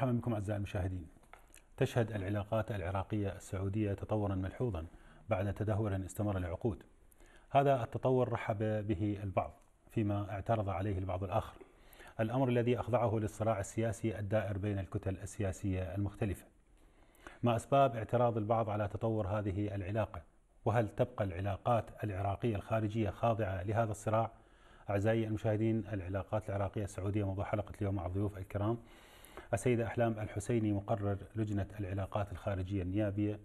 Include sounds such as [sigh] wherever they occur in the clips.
مرحبا بكم اعزائي المشاهدين. تشهد العلاقات العراقيه السعوديه تطورا ملحوظا بعد تدهور استمر لعقود. هذا التطور رحب به البعض فيما اعترض عليه البعض الاخر. الامر الذي اخضعه للصراع السياسي الدائر بين الكتل السياسيه المختلفه. ما اسباب اعتراض البعض على تطور هذه العلاقه؟ وهل تبقى العلاقات العراقيه الخارجيه خاضعه لهذا الصراع؟ اعزائي المشاهدين العلاقات العراقيه السعوديه موضوع حلقه اليوم مع الضيوف الكرام السيدة أحلام الحسيني مقرر لجنة العلاقات الخارجية النيابية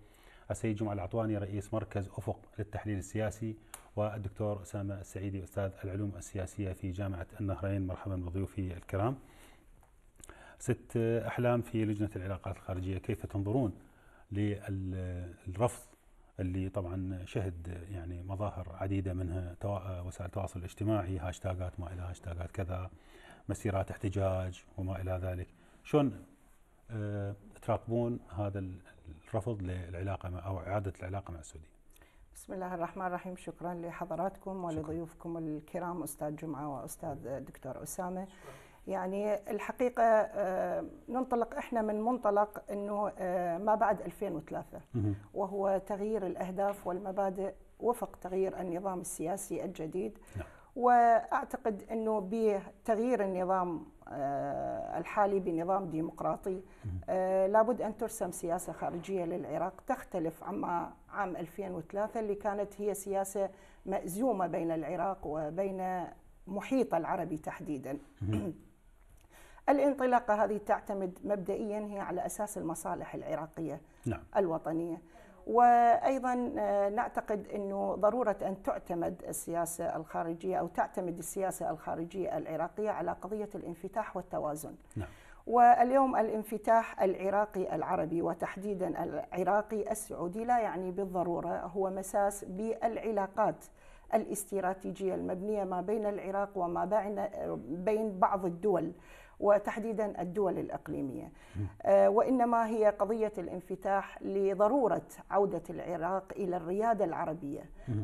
السيد جمعة العطواني رئيس مركز أفق للتحليل السياسي والدكتور أسامة السعيدي أستاذ العلوم السياسية في جامعة النهرين مرحبا بضيوفي الكرام ست أحلام في لجنة العلاقات الخارجية كيف تنظرون للرفض اللي طبعا شهد يعني مظاهر عديده منها وسائل التواصل الاجتماعي هاشتاجات ما الى هاشتاجات كذا مسيرات احتجاج وما الى ذلك شلون آه، تراقبون هذا الرفض للعلاقه مع او اعاده العلاقه مع السعوديه؟ بسم الله الرحمن الرحيم شكرا لحضراتكم ولضيوفكم الكرام استاذ جمعه واستاذ دكتور اسامه يعني الحقيقة آه، ننطلق إحنا من منطلق أنه آه، ما بعد 2003 وهو تغيير الأهداف والمبادئ وفق تغيير النظام السياسي الجديد نعم. واعتقد انه بتغيير النظام آه، الحالي بنظام ديمقراطي آه، لابد ان ترسم سياسه خارجيه للعراق تختلف عما عام 2003 اللي كانت هي سياسه مأزومه بين العراق وبين محيط العربي تحديدا [clears throat] الانطلاقه هذه تعتمد مبدئيا هي على اساس المصالح العراقيه نعم. الوطنيه وايضا آه، نعتقد انه ضروره ان تعتمد السياسه الخارجيه او تعتمد السياسه الخارجيه العراقيه على قضيه الانفتاح والتوازن. نعم. واليوم الانفتاح العراقي العربي وتحديدا العراقي السعودي لا يعني بالضروره هو مساس بالعلاقات الاستراتيجيه المبنيه ما بين العراق وما بين آه، بعض الدول. وتحديدا الدول الإقليمية آه، وإنما هي قضية الانفتاح لضرورة عودة العراق إلى الريادة العربية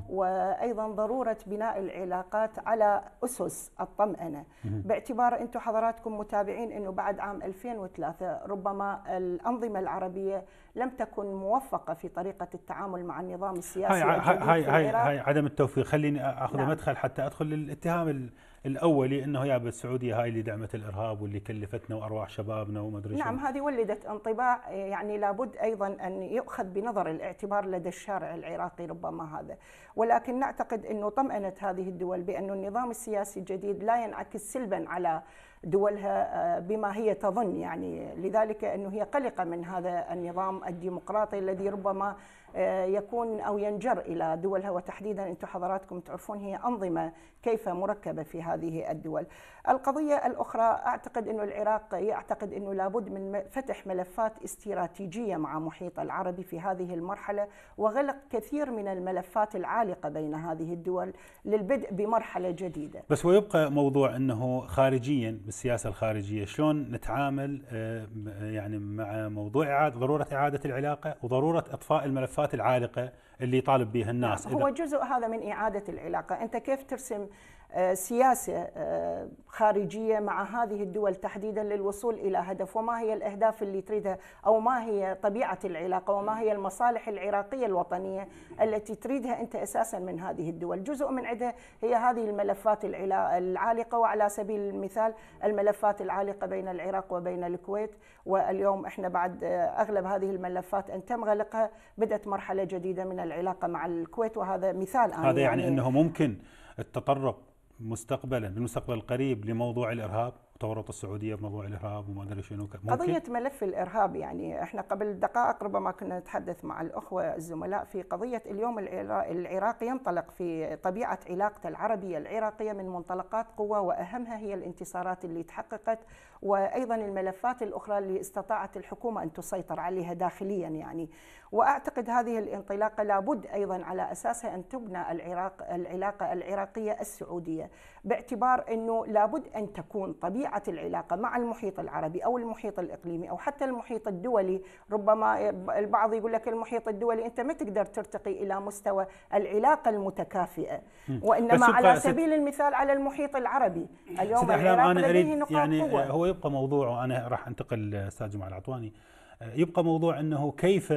وأيضا ضرورة بناء العلاقات على أسس الطمأنة باعتبار أنتم حضراتكم متابعين أنه بعد عام 2003 ربما الأنظمة العربية لم تكن موفقة في طريقة التعامل مع النظام السياسي هاي, هاي, هاي, هاي, هاي عدم التوفيق خليني أخذ نعم. مدخل حتى أدخل للاتهام الاولي انه يا السعوديه هاي اللي دعمت الارهاب واللي كلفتنا وارواح شبابنا وما ادري نعم هذه ولدت انطباع يعني لابد ايضا ان يؤخذ بنظر الاعتبار لدى الشارع العراقي ربما هذا ولكن نعتقد انه طمأنت هذه الدول بان النظام السياسي الجديد لا ينعكس سلبا على دولها آه، بما هي تظن يعني لذلك انه هي قلقه من هذا النظام الديمقراطي الذي ربما آه، يكون أو ينجر إلى دولها وتحديدا أنتم حضراتكم تعرفون هي أنظمة كيف مركبة في هذه الدول القضية الأخرى أعتقد انه العراق يعتقد أنه لابد من فتح ملفات استراتيجية مع محيط العربي في هذه المرحلة وغلق كثير من الملفات العالقة بين هذه الدول للبدء بمرحلة جديدة بس ويبقى موضوع أنه خارجيا بالسياسة الخارجية شلون نتعامل آه، يعني مع موضوع ضرورة إعادة العلاقة وضرورة إطفاء الملفات الخرافات العالقه اللي يطالب بها نعم، الناس هو جزء هذا من إعادة العلاقة أنت كيف ترسم آه، سياسة آه، خارجية مع هذه الدول تحديدا للوصول إلى هدف وما هي الأهداف اللي تريدها أو ما هي طبيعة العلاقة وما هي المصالح العراقية الوطنية التي تريدها أنت أساسا من هذه الدول جزء من عدة هي هذه الملفات العالقة وعلى سبيل المثال الملفات العالقة بين العراق وبين الكويت واليوم إحنا بعد آه، أغلب هذه الملفات أن تم غلقها بدأت مرحلة جديدة من العلاقه مع الكويت وهذا مثال أنا هذا يعني, يعني انه ممكن التطرق مستقبلا بالمستقبل القريب لموضوع الارهاب تورط السعوديه بموضوع الارهاب وما ادري شنو قضيه ملف الارهاب يعني احنا قبل دقائق ربما كنا نتحدث مع الاخوه الزملاء في قضيه اليوم العراق ينطلق في طبيعه علاقته العربيه العراقيه من منطلقات قوه واهمها هي الانتصارات اللي تحققت وايضا الملفات الاخرى اللي استطاعت الحكومه ان تسيطر عليها داخليا يعني واعتقد هذه الانطلاقه لابد ايضا على اساسها ان تبنى العراق العلاقه العراقيه السعوديه باعتبار انه لابد ان تكون طبيعه العلاقه مع المحيط العربي او المحيط الاقليمي او حتى المحيط الدولي ربما البعض يقول لك المحيط الدولي انت ما تقدر ترتقي الى مستوى العلاقه المتكافئه وانما على سبيل المثال على المحيط العربي اليوم العراق أنا لديه نقاط يعني قوة. هو يبقى موضوع انا راح انتقل استاذ جمال العطواني آه، يبقى موضوع انه كيف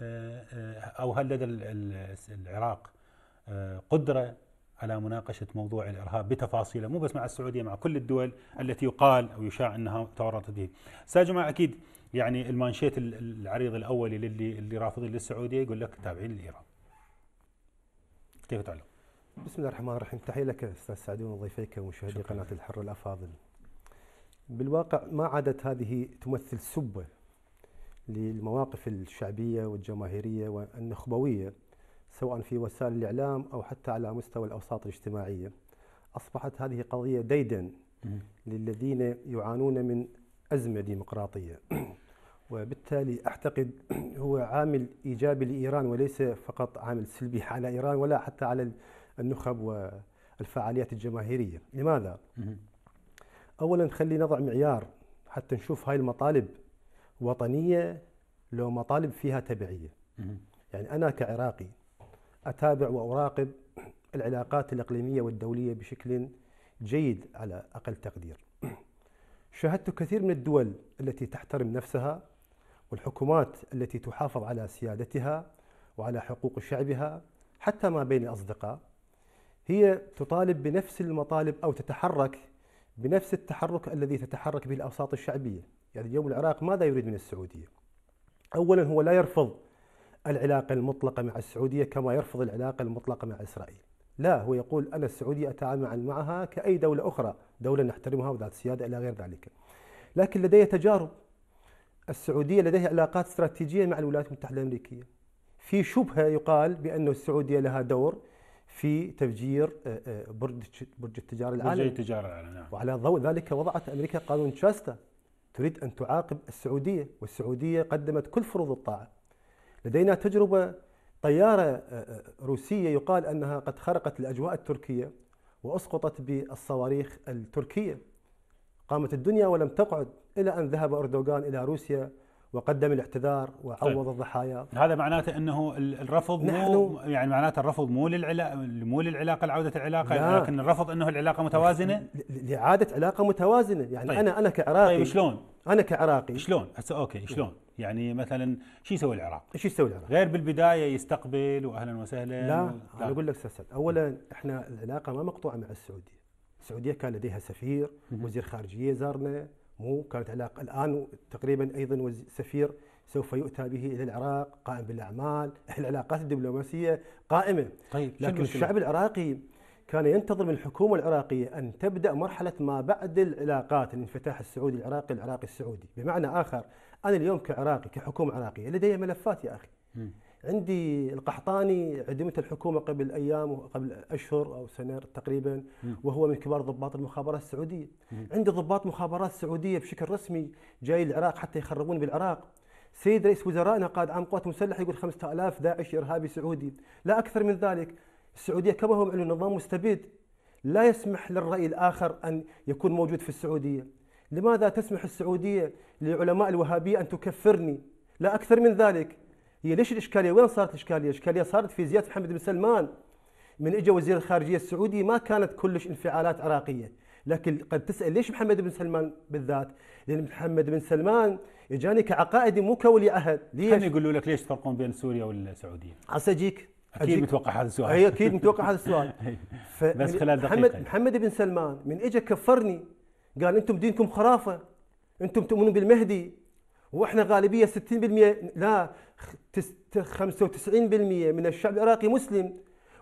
آه، آه، أو هل لدى العراق آه، قدرة على مناقشة موضوع الإرهاب بتفاصيله مو بس مع السعودية مع كل الدول التي يقال أو يشاع أنها تورطت به أستاذ جماعة أكيد يعني المانشيت العريض الأولي للي اللي رافضين للسعودية يقول لك تابعين لإيران كيف تعلق؟ بسم الله الرحمن الرحيم تحية لك أستاذ سعدون وضيفيك ومشاهدي قناة الحر الأفاضل بالواقع ما عادت هذه تمثل سبة للمواقف الشعبية والجماهيرية والنخبوية سواء في وسائل الإعلام أو حتى على مستوى الأوساط الاجتماعية أصبحت هذه قضية ديدا للذين يعانون من أزمة ديمقراطية [clears throat] وبالتالي أعتقد [clears throat] هو عامل إيجابي لإيران وليس فقط عامل سلبي [laughs] على إيران ولا حتى على النخب والفعاليات الجماهيرية لماذا؟ أولا خلي نضع معيار حتى نشوف هاي المطالب وطنيه لو مطالب فيها تبعيه. يعني انا كعراقي اتابع واراقب العلاقات الاقليميه والدوليه بشكل جيد على اقل تقدير. شاهدت كثير من الدول التي تحترم نفسها والحكومات التي تحافظ على سيادتها وعلى حقوق شعبها حتى ما بين الاصدقاء هي تطالب بنفس المطالب او تتحرك بنفس التحرك الذي تتحرك به الاوساط الشعبيه يعني اليوم العراق ماذا يريد من السعودية أولا هو لا يرفض العلاقة المطلقة مع السعودية كما يرفض العلاقة المطلقة مع إسرائيل لا هو يقول أنا السعودية أتعامل معها كأي دولة أخرى دولة نحترمها وذات سيادة إلى غير ذلك لكن لديها تجارب السعودية لديها علاقات استراتيجية مع الولايات المتحدة الأمريكية في شبهة يقال بأن السعودية لها دور في تفجير آه، آه، برج برج التجارة العالمي برج التجارة العالمي نعم. وعلى ضوء ذلك وضعت أمريكا قانون شاستا تريد أن تعاقب السعودية والسعودية قدمت كل فروض الطاعة لدينا تجربة طيارة آه، آه، روسية يقال أنها قد خرقت الأجواء التركية وأسقطت بالصواريخ التركية قامت الدنيا ولم تقعد إلى أن ذهب أردوغان إلى روسيا وقدم الاعتذار طيب. وعوض طيب. الضحايا هذا معناته انه الرفض مو يعني معناته الرفض مو للعلاقه مو للعلاقه لعوده العلاقه لا. لكن الرفض انه العلاقه متوازنه لاعاده علاقه متوازنه يعني طيب. انا انا كعراقي طيب شلون؟ انا كعراقي شلون؟ هسه اوكي شلون؟ يعني مثلا شو يسوي العراق؟ ايش يسوي العراق؟ غير بالبدايه يستقبل واهلا وسهلا لا, لا. انا اقول لك استاذ اولا احنا العلاقه ما مقطوعه مع السعوديه السعوديه كان لديها سفير وزير خارجيه زارنا مو كانت علاقه الان تقريبا ايضا سفير سوف يؤتى به الى العراق قائم بالاعمال العلاقات الدبلوماسيه قائمه طيب لكن الشعب العراقي كان ينتظر من الحكومه العراقيه ان تبدا مرحله ما بعد العلاقات الانفتاح السعودي العراقي العراقي السعودي بمعنى اخر انا اليوم كعراقي كحكومه عراقيه لدي ملفات يا اخي م. عندي القحطاني عدمت الحكومه قبل ايام قبل اشهر او سنه تقريبا وهو من كبار ضباط المخابرات السعوديه عندي ضباط مخابرات سعوديه بشكل رسمي جاي العراق حتى يخربون بالعراق سيد رئيس وزرائنا قائد عام قوات مسلحه يقول 5000 داعش ارهابي سعودي لا اكثر من ذلك السعوديه كما هو معلوم نظام مستبد لا يسمح للراي الاخر ان يكون موجود في السعوديه لماذا تسمح السعوديه لعلماء الوهابيه ان تكفرني لا اكثر من ذلك هي ليش الاشكاليه وين صارت الاشكاليه؟ الاشكاليه صارت في زياده محمد بن سلمان من اجى وزير الخارجيه السعودي ما كانت كلش انفعالات عراقيه لكن قد تسال ليش محمد بن سلمان بالذات؟ لان محمد بن سلمان اجاني كعقائدي مو كولي عهد ليش؟ كانوا يقولوا لك ليش تفرقون بين سوريا والسعوديه؟ عسى اجيك اكيد متوقع هذا السؤال اي اكيد متوقع هذا السؤال [laughs] بس خلال دقيقه محمد محمد بن سلمان من اجى كفرني قال انتم دينكم خرافه انتم تؤمنون بالمهدي واحنا غالبيه 60% لا 95% من الشعب العراقي مسلم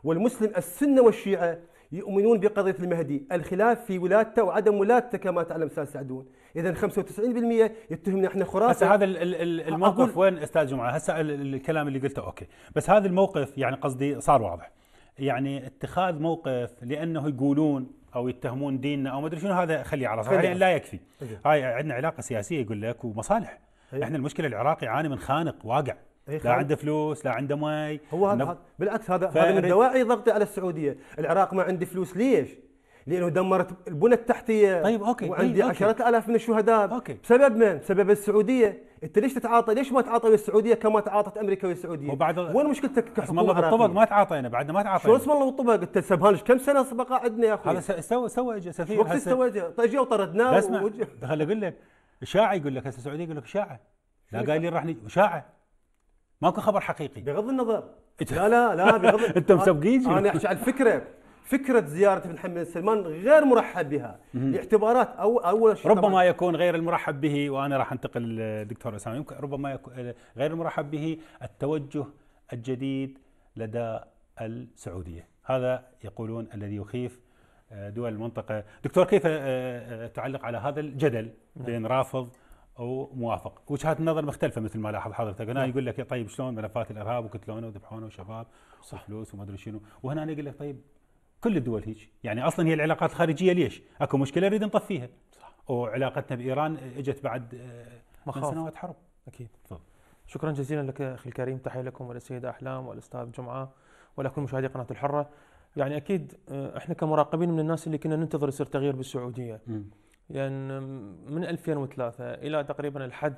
والمسلم السنة والشيعة يؤمنون بقضية المهدي الخلاف في ولادته وعدم ولادته كما تعلم أستاذ سعدون إذا 95% يتهمنا إحنا خرافة هسه هذا الموقف وين أستاذ جمعة هسه الكلام اللي قلته أوكي بس هذا الموقف يعني قصدي صار واضح يعني اتخاذ موقف لأنه يقولون او يتهمون ديننا او ما ادري شنو هذا خليه على صحيح يعني لا يكفي أيوه. هاي عندنا علاقه سياسيه يقول لك ومصالح أيوه. احنا المشكله العراقي يعاني من خانق واقع إيه، لا عنده فلوس لا عنده مي هو هذا نب... بالعكس هذا هذا من دواعي ضغطي على السعوديه العراق ما عنده فلوس ليش لانه دمرت البنى التحتيه طيب اوكي طيب، وعندي طيب عشرات الاف من الشهداء أوكي. بسبب من؟ بسبب السعوديه انت ليش تتعاطى ليش ما تعاطى ويا السعوديه كما تعاطت امريكا ويا السعوديه؟ وبعد وين مشكلتك كحكومه اسم الله بالطبق ما تعاطينا بعدنا ما تعاطينا شو اسم الله بالطبق انت سبهان كم سنه سبق عندنا يا اخوي هذا سوى سوى سفير وقت سوى اجى وطردناه اسمع خليني اقول لك الشاعه يقول لك هسه السعوديه يقول لك اشاعه لا قايلين راح اشاعه ماكو خبر حقيقي بغض النظر لا لا لا [laughs] بغض انت مسبقين انا احكي عن الفكره فكره زياره بن حمد سلمان غير مرحب بها لاعتبارات أو اول شيء ربما طبعاً. يكون غير المرحب به وانا راح انتقل للدكتور اسامه يمكن ربما يكون غير المرحب به التوجه الجديد لدى السعوديه هذا يقولون الذي يخيف آه، دول المنطقه دكتور كيف آه، آه، تعلق على هذا الجدل بين رافض وموافق وجهات النظر مختلفه مثل ما لاحظ حضرتك هنا نعم. يقول لك طيب شلون ملفات الارهاب وقتلونا وذبحونا وشباب صح فلوس وما ادري شنو وهنا أنا يقول لك طيب كل الدول هيك يعني اصلا هي العلاقات الخارجيه ليش اكو مشكله نريد نطفيها صح وعلاقتنا بايران اجت بعد آه، مخاوف سنوات حرب اكيد طب. شكرا جزيلا لك اخي الكريم تحيه لكم وللسيده احلام والاستاذ جمعه ولكل مشاهدي قناه الحره يعني اكيد آه، احنا كمراقبين من الناس اللي كنا ننتظر يصير تغيير بالسعوديه م. يعني من 2003 الى تقريبا الحد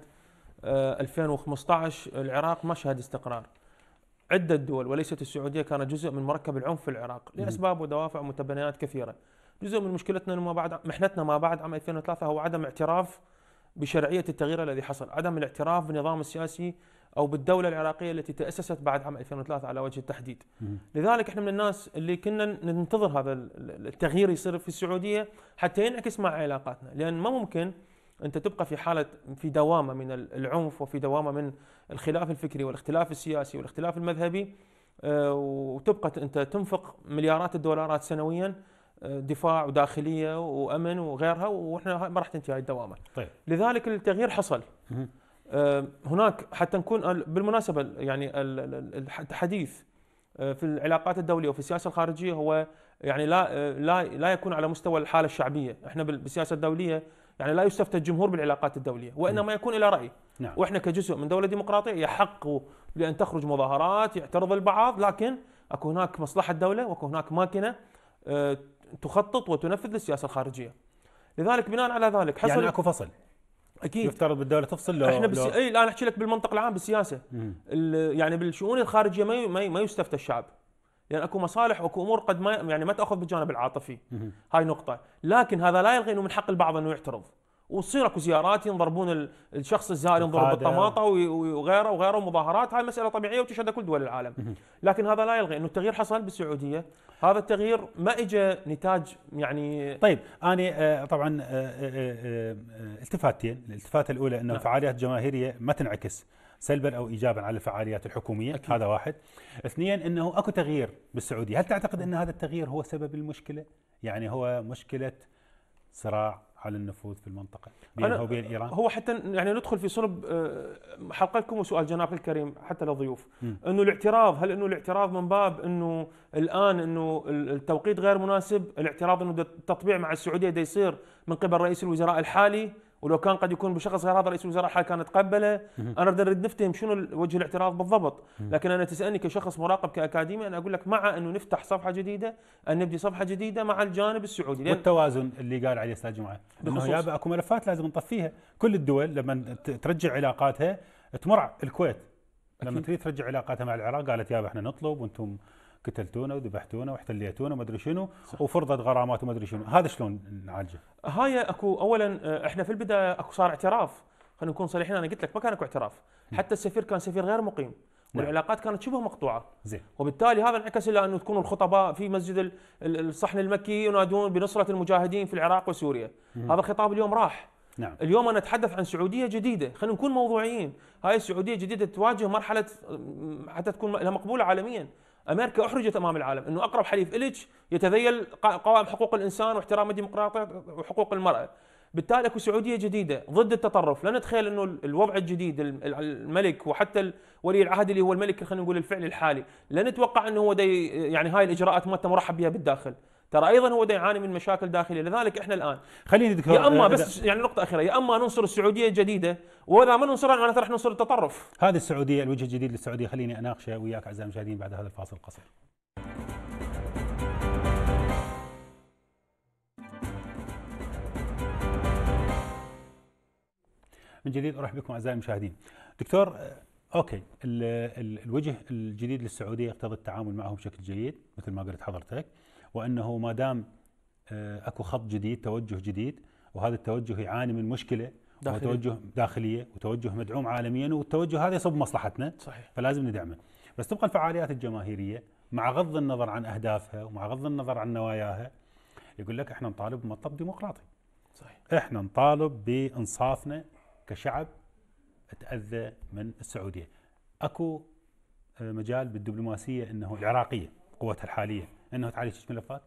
2015 آه، العراق ما شهد استقرار عدة دول وليست السعودية كانت جزء من مركب العنف في العراق لأسباب ودوافع ومتبنيات كثيرة جزء من مشكلتنا ما بعد محنتنا ما بعد عام 2003 هو عدم اعتراف بشرعية التغيير الذي حصل عدم الاعتراف بالنظام السياسي او بالدوله العراقيه التي تاسست بعد عام 2003 على وجه التحديد. لذلك احنا من الناس اللي كنا ننتظر هذا التغيير يصير في السعوديه حتى ينعكس مع علاقاتنا، لان ما ممكن انت تبقى في حاله في دوامه من العنف وفي دوامه من الخلاف الفكري والاختلاف السياسي والاختلاف المذهبي آه، وتبقى انت تنفق مليارات الدولارات سنويا آه، دفاع وداخليه وامن وغيرها واحنا ما راح تنتهي الدوامه. طيب. لذلك التغيير حصل. آه، هناك حتى نكون بالمناسبة يعني الحديث آه، في العلاقات الدولية وفي السياسة الخارجية هو يعني لا آه، لا لا يكون على مستوى الحالة الشعبية، احنا بالسياسة الدولية يعني لا يستفتى الجمهور بالعلاقات الدولية وإنما نعم. يكون إلى رأي نعم. واحنا كجزء من دولة ديمقراطية يحق بأن تخرج مظاهرات يعترض البعض لكن اكو هناك مصلحة دولة واكو هناك ماكينة تخطط وتنفذ للسياسة الخارجية. لذلك بناء على ذلك حصل يعني اكو فصل اكيد يفترض بالدوله تفصل له احنا بس اي لا انا احكي لك بالمنطق العام بالسياسه ال... يعني بالشؤون الخارجيه ما ي... ما, ي... ما يستفتى الشعب لان يعني اكو مصالح واكو امور قد ما يعني ما تاخذ بالجانب العاطفي هاي نقطه لكن هذا لا يلغي انه من حق البعض انه يعترض وتصير اكو زيارات ينضربون الشخص الزائر ينضرب بالطماطه وغيره وغيره ومظاهرات هاي مساله طبيعيه وتشهد كل دول العالم لكن هذا لا يلغي انه التغيير حصل بالسعوديه هذا التغيير ما اجى نتاج يعني طيب انا آه، طبعا آه، آه، التفاتين الالتفاته الاولى انه نعم. الفعاليات الجماهيريه ما تنعكس سلبا او ايجابا على الفعاليات الحكوميه أكيد. هذا واحد اثنين انه اكو تغيير بالسعوديه هل تعتقد ان هذا التغيير هو سبب المشكله يعني هو مشكله صراع حال النفوذ في المنطقه بينها وبين ايران؟ هو حتى يعني ندخل في صلب آه، حلقتكم وسؤال جناب الكريم حتى للضيوف انه الاعتراض هل انه الاعتراض من باب انه الان انه التوقيت غير مناسب، الاعتراض انه التطبيع مع السعوديه ده يصير من قبل رئيس الوزراء الحالي ولو كان قد يكون بشخص غير هذا رئيس الوزراء حال كان تقبله انا اريد نفتهم شنو وجه الاعتراض بالضبط لكن انا تسالني كشخص مراقب كاكاديمي انا اقول لك مع انه نفتح صفحه جديده ان نبدي صفحه جديده مع الجانب السعودي والتوازن اللي قال عليه استاذ جمعه انه يابا اكو ملفات لازم نطفيها كل الدول لما ترجع علاقاتها تمر الكويت لما تريد ترجع علاقاتها مع العراق قالت يابا احنا نطلب وانتم قتلتونا وذبحتونا واحتليتونا وما ادري شنو وفرضت غرامات وما ادري شنو هذا شلون نعالجه هاي اكو اولا آه، احنا في البدايه اكو صار اعتراف خلينا نكون صريحين انا قلت لك ما كان اكو اعتراف حتى السفير كان سفير غير مقيم نعم. والعلاقات كانت شبه مقطوعه زين وبالتالي هذا انعكس الى انه تكون الخطباء في مسجد الصحن المكي ينادون بنصره المجاهدين في العراق وسوريا هذا الخطاب اليوم راح نعم. اليوم انا اتحدث عن سعوديه جديده خلينا نكون موضوعيين هاي السعوديه الجديده تواجه مرحله آه، حتى تكون لها مقبوله عالميا امريكا احرجت امام العالم انه اقرب حليف الك يتذيل قوائم حقوق الانسان واحترام الديمقراطيه وحقوق المراه بالتالي اكو سعوديه جديده ضد التطرف، لا نتخيل انه الوضع الجديد الملك وحتى ولي العهد اللي هو الملك خلينا نقول الفعلي الحالي، لا نتوقع انه هو دي يعني هاي الاجراءات ما مرحب بها بالداخل، ترى ايضا هو ده يعاني من مشاكل داخليه لذلك احنا الان خليني دكتور يا اما بس يعني نقطه اخيره يا اما ننصر السعوديه الجديده واذا ما ننصرها معناته راح ننصر التطرف هذه السعوديه الوجه الجديد للسعوديه خليني اناقشه وياك اعزائي المشاهدين بعد هذا الفاصل القصير من جديد ارحب بكم اعزائي المشاهدين. دكتور آه، اوكي الوجه الجديد للسعوديه يقتضي التعامل معه بشكل جيد مثل ما قلت حضرتك. وانه ما دام آه، اكو خط جديد توجه جديد وهذا التوجه يعاني من مشكله داخلية. وتوجه داخليه وتوجه مدعوم عالميا والتوجه هذا يصب مصلحتنا صحيح. فلازم ندعمه بس تبقى الفعاليات الجماهيريه مع غض النظر عن اهدافها ومع غض النظر عن نواياها يقول لك احنا نطالب بمطلب ديمقراطي صحيح احنا نطالب بانصافنا كشعب تاذى من السعوديه اكو آه، مجال بالدبلوماسيه انه العراقيه قوتها الحاليه انه تعالج ملفات؟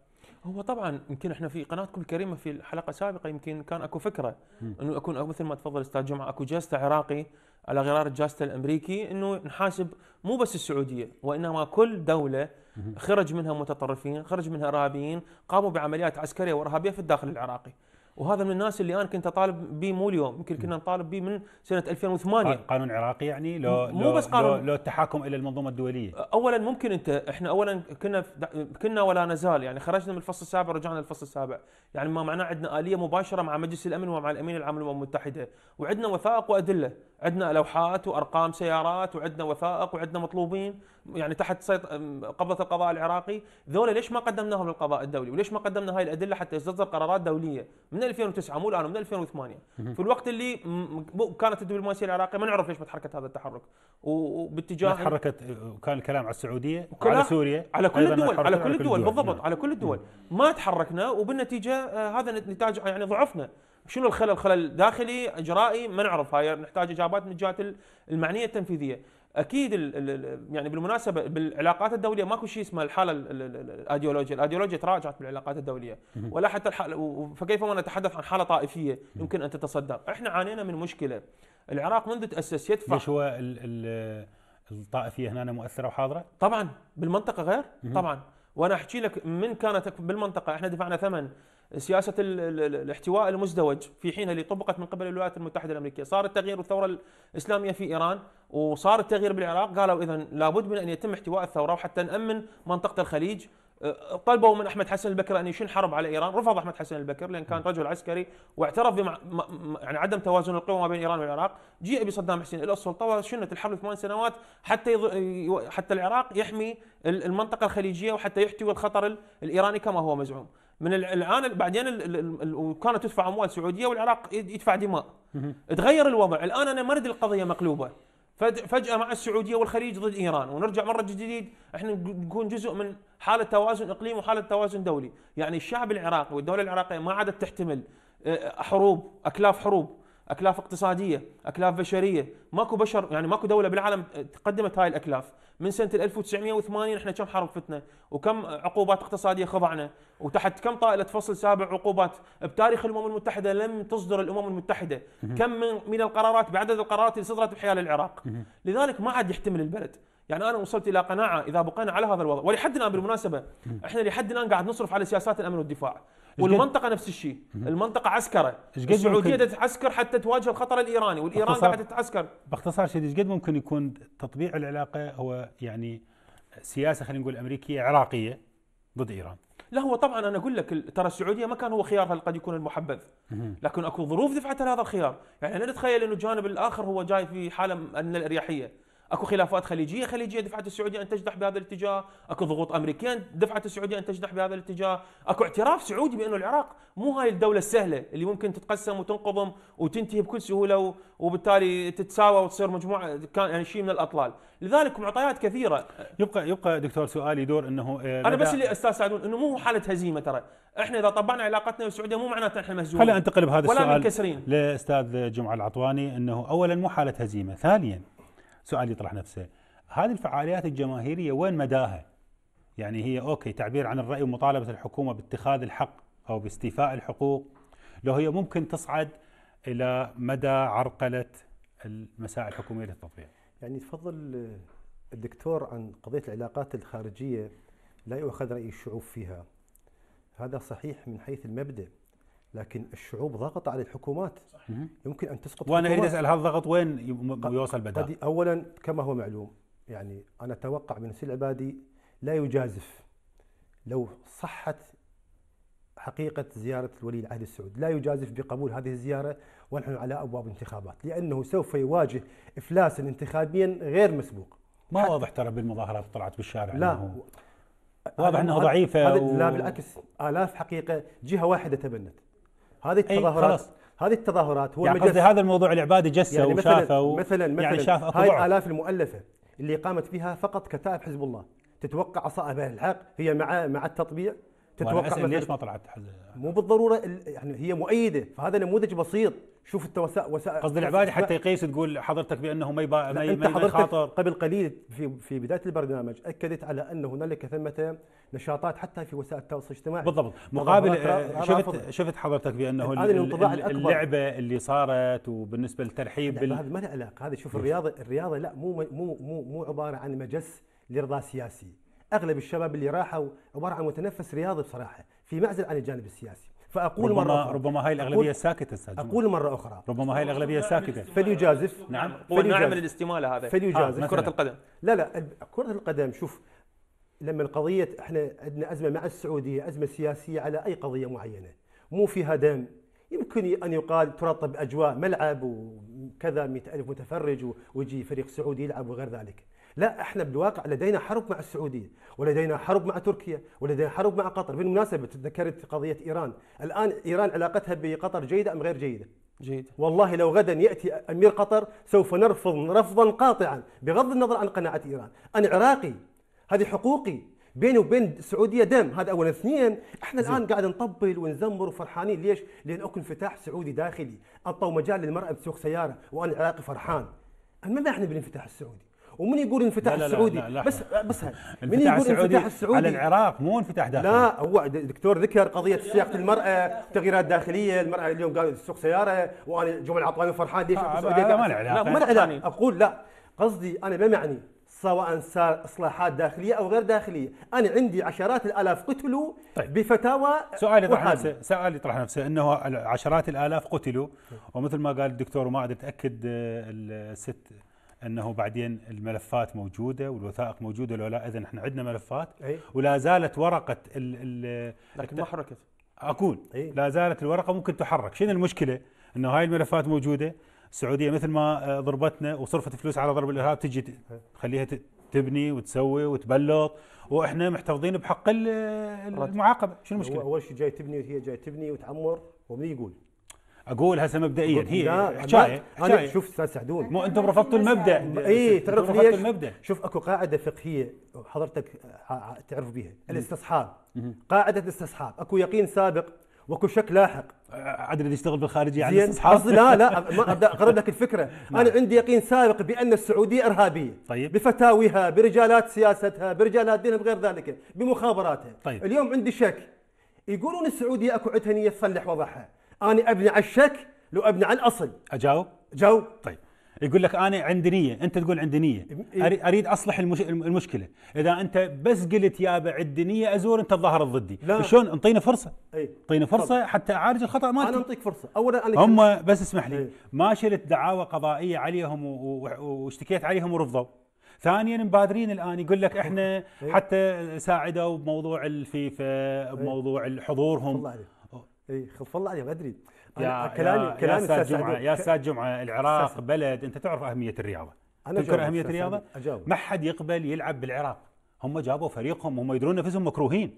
هو طبعا يمكن احنا في قناتكم الكريمه في الحلقه السابقه يمكن كان اكو فكره انه اكون مثل ما تفضل استاذ جمعه اكو جاستا عراقي على غرار الجاستا الامريكي انه نحاسب مو بس السعوديه وانما كل دوله خرج منها متطرفين، خرج منها ارهابيين، قاموا بعمليات عسكريه وارهابيه في الداخل العراقي. وهذا من الناس اللي انا كنت اطالب به مو اليوم يمكن كنا نطالب به من سنه 2008 قانون عراقي يعني لو مو بس قانون لو, لو التحاكم الى المنظومه الدوليه اولا ممكن انت احنا اولا كنا كنا ولا نزال يعني خرجنا من الفصل السابع رجعنا للفصل السابع يعني ما معناه عندنا اليه مباشره مع مجلس الامن ومع الامين العام للامم المتحده وعندنا وثائق وادله عندنا لوحات وارقام سيارات وعندنا وثائق وعندنا مطلوبين يعني تحت سيط... قبضه القضاء العراقي ذولا ليش ما قدمناهم للقضاء الدولي وليش ما قدمنا هاي الادله حتى يصدر قرارات دوليه من 2009 مو الان من 2008 في الوقت اللي كانت الدبلوماسيه العراقيه ما نعرف ليش ما تحركت هذا التحرك وباتجاه ما تحركت وكان الكلام على السعوديه وعلى سوريا على كل الدول على كل الدول بالضبط على كل الدول ما تحركنا وبالنتيجه آه، هذا نتاج يعني ضعفنا شنو الخلل؟ خلل داخلي اجرائي ما نعرف هاي نحتاج اجابات من الجهات المعنيه التنفيذيه. اكيد الـ الـ يعني بالمناسبه بالعلاقات الدوليه ماكو شيء اسمه الحاله الايديولوجيا، الايديولوجيا تراجعت بالعلاقات الدوليه ولا حتى فكيف نتحدث عن حاله طائفيه يمكن ان تتصدر، احنا عانينا من مشكله العراق منذ تاسس يدفع ليش هو الطائفيه هنا مؤثره وحاضره؟ طبعا بالمنطقه غير طبعا وانا احكي لك من كانت بالمنطقه احنا دفعنا ثمن سياسه الاحتواء المزدوج في حينها اللي طبقت من قبل الولايات المتحده الامريكيه، صار التغيير والثوره الاسلاميه في ايران وصار التغيير بالعراق، قالوا اذا لابد من ان يتم احتواء الثوره وحتى نامن منطقه الخليج أه، طلبوا من احمد حسن البكر ان يشن حرب على ايران، رفض احمد حسن البكر لان كان رجل عسكري واعترف بمع... يعني عدم توازن القوى ما بين ايران والعراق، جيء بصدام حسين الى السلطه وشنت الحرب ثمان سنوات حتى يض... حتى العراق يحمي المنطقه الخليجيه وحتى يحتوي الخطر الايراني كما هو مزعوم. من الان بعدين وكانت تدفع اموال سعوديه والعراق يدفع دماء تغير الوضع الان انا مرد القضيه مقلوبه فجاه مع السعوديه والخليج ضد ايران ونرجع مره جديد احنا نكون جزء من حاله توازن اقليمي وحاله توازن دولي يعني الشعب العراقي والدوله العراقيه ما عادت تحتمل آه، حروب اكلاف حروب اكلاف اقتصاديه اكلاف بشريه ماكو بشر يعني ماكو دوله بالعالم قدمت هاي الاكلاف من سنه 1980 احنا كم حرب فتنا وكم عقوبات اقتصاديه خضعنا وتحت كم طائله فصل سابع عقوبات بتاريخ الامم المتحده لم تصدر الامم المتحده كم من, من القرارات بعدد القرارات اللي صدرت بحيال العراق لذلك ما عاد يحتمل البلد يعني انا وصلت الى قناعه اذا بقينا على هذا الوضع ولحد الان بالمناسبه احنا لحد الان قاعد نصرف على سياسات الامن والدفاع والمنطقه نفس الشيء المنطقه عسكره السعوديه تتعسكر حتى تواجه الخطر الايراني والايران قاعده تتعسكر باختصار شديد ايش قد ممكن يكون تطبيع العلاقه هو يعني سياسه خلينا نقول امريكيه عراقيه ضد ايران لا هو طبعا انا اقول لك ترى السعوديه ما كان هو خيارها اللي قد يكون المحبذ لكن اكو ظروف دفعتها لهذا الخيار يعني لا نتخيل انه الجانب الاخر هو جاي في حاله من الاريحيه اكو خلافات خليجيه خليجيه دفعت السعوديه ان تجدح بهذا الاتجاه، اكو ضغوط امريكيه دفعت السعوديه ان تجدح بهذا الاتجاه، اكو اعتراف سعودي بانه العراق مو هاي الدوله السهله اللي ممكن تتقسم وتنقضم وتنتهي بكل سهوله وبالتالي تتساوى وتصير مجموعه كان يعني شيء من الاطلال، لذلك معطيات كثيره يبقى يبقى دكتور سؤالي يدور انه آه، انا بس اللي استاذ سعدون انه مو حاله هزيمه ترى، احنا اذا طبعنا علاقتنا بالسعوديه مو معناته احنا مهزومين خلينا انتقل بهذا السؤال ولا منكسرين لاستاذ جمعه العطواني انه اولا مو حاله هزيمه، ثانيا سؤال يطرح نفسه هذه الفعاليات الجماهيريه وين مداها؟ يعني هي اوكي تعبير عن الراي ومطالبه الحكومه باتخاذ الحق او باستيفاء الحقوق لو هي ممكن تصعد الى مدى عرقله المسائل الحكوميه للتطبيع. يعني تفضل الدكتور عن قضيه العلاقات الخارجيه لا يؤخذ راي الشعوب فيها. هذا صحيح من حيث المبدا لكن الشعوب ضغط على الحكومات صحيح. يمكن ان تسقط وانا اريد اسال هذا الضغط وين يوصل بدأ اولا كما هو معلوم يعني انا اتوقع من سيل العبادي لا يجازف لو صحت حقيقة زيارة ولي العهد السعود لا يجازف بقبول هذه الزيارة ونحن على أبواب انتخابات لأنه سوف يواجه إفلاسا انتخابيا غير مسبوق ما واضح ترى بالمظاهرات طلعت بالشارع لا أنه واضح أنها ضعيفة و... لا بالعكس آلاف حقيقة جهة واحدة تبنت هذه إيه، التظاهرات هذه التظاهرات هو يعني قصدي هذا الموضوع العبادي جسه يعني وشافه مثلا و... مثلا يعني مثلا يعني شاف هاي الالاف المؤلفه اللي قامت فيها فقط كتائب حزب الله تتوقع عصا الحق هي مع مع التطبيع تتوقع ليش ما طلعت حل مو بالضروره يعني هي مؤيده فهذا نموذج بسيط شوف انت وسائل قصدي العبادي حتى يقيس تقول حضرتك بانه ما ما خاطر قبل قليل في في بدايه البرنامج اكدت على ان هنالك ثمه نشاطات حتى في وسائل التواصل الاجتماعي بالضبط مقابل شفت شفت حضرتك بانه يعني اللعبه اللي صارت وبالنسبه للترحيب بال... هذا ما له علاقه هذا شوف الرياضه الرياضه لا مو مو مو مو عباره عن مجس لرضا سياسي اغلب الشباب اللي راحوا عباره عن متنفس رياضي بصراحه في معزل عن الجانب السياسي فاقول ربما مره أخرى ربما هاي الاغلبيه ساكته استاذ اقول مره اخرى ربما هاي الاغلبيه ساكته فليجازف نعم هو نوع من الاستماله هذا فليجازف آه كره القدم لا لا كره القدم شوف لما القضيه احنا عندنا ازمه مع السعوديه ازمه سياسيه على اي قضيه معينه مو فيها دم يمكن ان يقال ترطب اجواء ملعب وكذا 100000 متفرج ويجي فريق سعودي يلعب وغير ذلك لا احنا بالواقع لدينا حرب مع السعوديه ولدينا حرب مع تركيا ولدينا حرب مع قطر بالمناسبه تذكرت قضيه ايران الان ايران علاقتها بقطر جيده ام غير جيده جيد والله لو غدا ياتي امير قطر سوف نرفض رفضا قاطعا بغض النظر عن قناعه ايران انا عراقي هذه حقوقي بيني وبين السعوديه دم هذا اولا اثنين احنا زي. الان قاعد نطبل ونزمر وفرحانين ليش؟ لان اكو انفتاح سعودي داخلي اعطوا مجال للمراه تسوق سياره وانا عراقي فرحان ماذا احنا بالانفتاح السعودي؟ ومن يقول انفتاح السعودي لا لا لا بس بس هاي من يقول انفتاح السعودي على العراق مو انفتاح داخلي لا هو دكتور ذكر قضيه سياقه المراه تغييرات داخليه المراه اليوم قالت تسوق سياره وانا جمل عطاني فرحان ليش آه السعوديه آه، ما له علاقه ما له علاقه اقول لا قصدي انا بمعني سواء صار اصلاحات داخليه او غير داخليه، انا عندي عشرات الالاف قتلوا طيب. بفتاوى سؤال يطرح نفسه سؤال يطرح نفسه انه عشرات الالاف قتلوا ومثل ما قال الدكتور وما ادري تاكد آه، الست انه بعدين الملفات موجوده والوثائق موجوده لو لا اذا احنا عندنا ملفات أي. ولا زالت ورقه ال ال لكن ما حركت اكون أي. لا زالت الورقه ممكن تحرك شنو المشكله انه هاي الملفات موجوده السعوديه مثل ما آه، ضربتنا وصرفت فلوس على ضرب الارهاب تجي تخليها تبني وتسوي وتبلط واحنا محتفظين بحق المعاقبه شنو المشكله اول شيء جاي تبني وهي جاي تبني وتعمر ومن يقول اقول هسه مبدئيا هي لا حكايه انا شوف استاذ سعدون مو انتم رفضتوا المبدا اي تعرف ليش المبدا شوف اكو قاعده فقهيه حضرتك تعرف بها الاستصحاب قاعده الاستصحاب اكو يقين سابق واكو شك لاحق عدل اللي يشتغل بالخارجية يعني استصحاب لا لا [laughs] ما ابدا اقرب لك الفكره نعم. انا عندي يقين سابق بان السعوديه ارهابيه طيب بفتاويها برجالات سياستها برجالات دينها بغير ذلك بمخابراتها طيب اليوم عندي شك يقولون السعوديه اكو عندها نيه تصلح وضعها أنا أبني على الشك لو أبني على الأصل أجاوب؟ جاوب طيب يقول لك انا عندي نيه انت تقول عندي نيه اريد اصلح المش... المشكله اذا انت بس قلت يا عندي نيه ازور انت الظاهر ضدي شلون انطينا فرصه انطينا فرصه طب. حتى اعالج الخطا ما انا اعطيك فرصه اولا انا هم كنت... بس اسمح لي إيه؟ ما شلت دعاوى قضائيه عليهم و... واشتكيت عليهم ورفضوا ثانيا مبادرين الان يقول لك احنا حتى ساعدوا بموضوع الفيفا بموضوع حضورهم اي خلف الله عليهم ادري يا كلامي يا كلامي يا استاذ جمعه يا ساد جمعه العراق ساسة. بلد انت تعرف اهميه الرياضه تذكر اهميه الرياضه؟ أجاوب. ما حد يقبل يلعب بالعراق هم جابوا فريقهم هم يدرون نفسهم مكروهين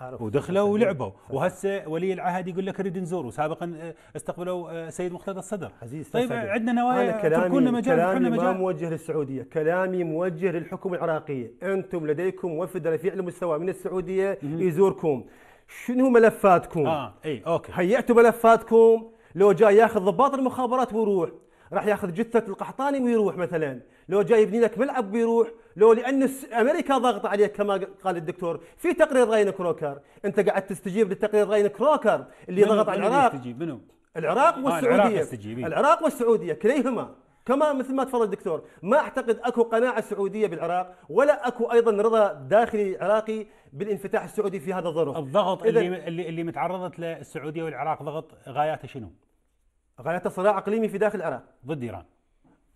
أعرف. ودخلوا ولعبوا وهسه ولي العهد يقول لك نريد نزور وسابقا آه، استقبلوا آه، سيد مقتدى الصدر عزيز طيب عندنا نوايا تركونا مجال كلامي مجال. ما موجه للسعوديه كلامي موجه للحكومه العراقيه انتم لديكم وفد رفيع المستوى من السعوديه م -م. يزوركم شنو ملفاتكم اه اي اوكي هيئتوا ملفاتكم لو جاي ياخذ ضباط المخابرات ويروح راح ياخذ جثه القحطاني ويروح مثلا لو جاي يبني لك ملعب ويروح لو لان امريكا ضاغطه عليك كما قال الدكتور في تقرير غاين كروكر انت قاعد تستجيب لتقرير غاين كروكر اللي ضغط على العراق منو العراق والسعوديه آه العراق, العراق والسعوديه كليهما كما مثل ما تفضل الدكتور ما اعتقد اكو قناعه سعوديه بالعراق ولا اكو ايضا رضا داخلي عراقي بالانفتاح السعودي في هذا الظرف الضغط اللي اللي اللي متعرضت له السعوديه والعراق ضغط غاياته شنو؟ غاياته صراع اقليمي في داخل العراق ضد ايران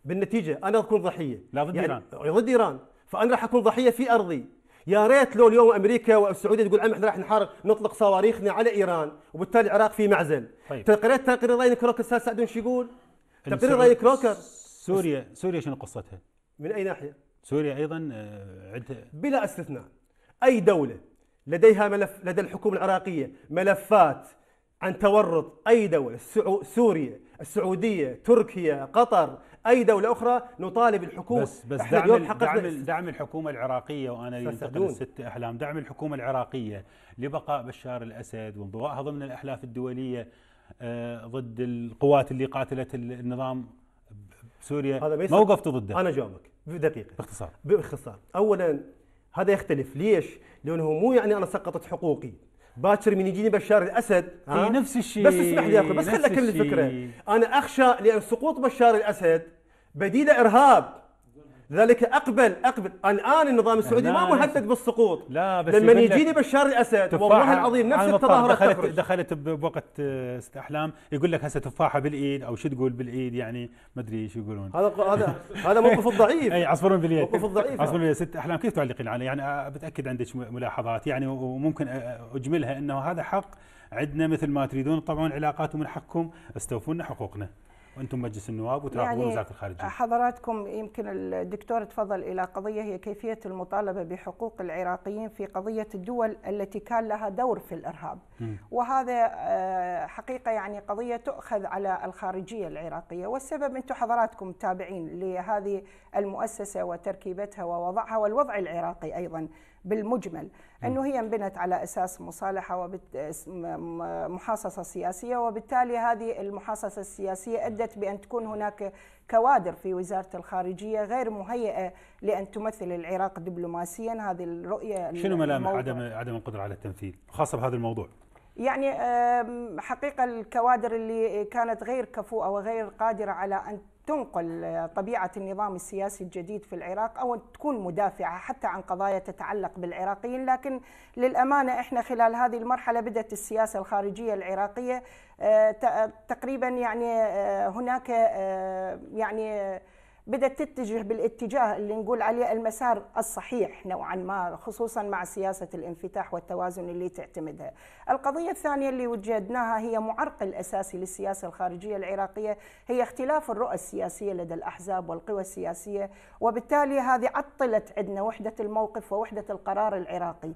بالنتيجه انا اكون ضحيه لا ضد يعني ايران ضد ايران فانا راح اكون ضحيه في ارضي يا ريت لو اليوم امريكا والسعوديه تقول عم احنا راح نحارب نطلق صواريخنا على ايران وبالتالي العراق في معزل طيب قريت تقرير راي كروكر الساعه سعدون شو يقول؟ تقرير راي كروكر سوريا سوريا شنو قصتها؟ من اي ناحيه؟ سوريا ايضا آه، عندها بلا استثناء اي دوله لديها ملف لدى الحكومه العراقيه ملفات عن تورط اي دوله سوريا السعوديه تركيا قطر اي دوله اخرى نطالب الحكومه بس بس دعم دعم, دعم الحكومه العراقيه وانا ينتقل ست احلام دعم الحكومه العراقيه لبقاء بشار الاسد وانضوائها ضمن الاحلاف الدوليه آه، ضد القوات اللي قاتلت النظام سوريا هذا بيسأل. موقفته ضده انا جاوبك بدقيقه باختصار باختصار اولا هذا يختلف ليش لانه مو يعني انا سقطت حقوقي باكر من يجيني بشار الاسد ها؟ نفس الشيء بس اسمح لي اخوي بس خليني اكمل الفكره انا اخشى لان سقوط بشار الاسد بديل ارهاب لذلك اقبل اقبل الان النظام السعودي ما مهدد بالسقوط لا بس لما يجيني بشار الاسد والله العظيم نفس التظاهرات دخلت دخلت بوقت آه، ست احلام يقول لك هسه تفاحه بالايد او شو تقول بالايد يعني ما ادري ايش يقولون هذا هذا هذا موقف الضعيف [laughs] اي عصفورين باليد موقف الضعيف عصفورين باليد ست احلام كيف تعلقين عليه يعني آه، بتاكد عندك ملاحظات يعني وممكن آه، اجملها انه هذا حق عندنا مثل ما تريدون تطبعون علاقات ومن حقكم استوفونا حقوقنا وانتم مجلس النواب وتراقبون يعني وزاره الخارجيه حضراتكم يمكن الدكتور تفضل الى قضيه هي كيفيه المطالبه بحقوق العراقيين في قضيه الدول التي كان لها دور في الارهاب م. وهذا آه، حقيقه يعني قضيه تؤخذ على الخارجيه العراقيه والسبب انتم حضراتكم تابعين لهذه المؤسسه وتركيبتها ووضعها والوضع العراقي ايضا بالمجمل أنه هي انبنت على أساس مصالحة ومحاصصة سياسية وبالتالي هذه المحاصصة السياسية أدت بأن تكون هناك كوادر في وزارة الخارجية غير مهيئة لأن تمثل العراق دبلوماسيا هذه الرؤية شنو ملامح عدم عدم القدرة على التنفيذ خاصة بهذا الموضوع؟ يعني حقيقة الكوادر اللي كانت غير كفوءة وغير قادرة على أن تنقل طبيعة النظام السياسي الجديد في العراق أو تكون مدافعة حتى عن قضايا تتعلق بالعراقيين لكن للأمانة إحنا خلال هذه المرحلة بدأت السياسة الخارجية العراقية آه، تقريبا يعني آه، هناك آه، يعني بدأت تتجه بالاتجاه اللي نقول عليه المسار الصحيح نوعا ما خصوصا مع سياسة الانفتاح والتوازن اللي تعتمدها القضية الثانية اللي وجدناها هي معرقل أساسي للسياسة الخارجية العراقية هي اختلاف الرؤى السياسية لدى الأحزاب والقوى السياسية وبالتالي هذه عطلت عندنا وحدة الموقف ووحدة القرار العراقي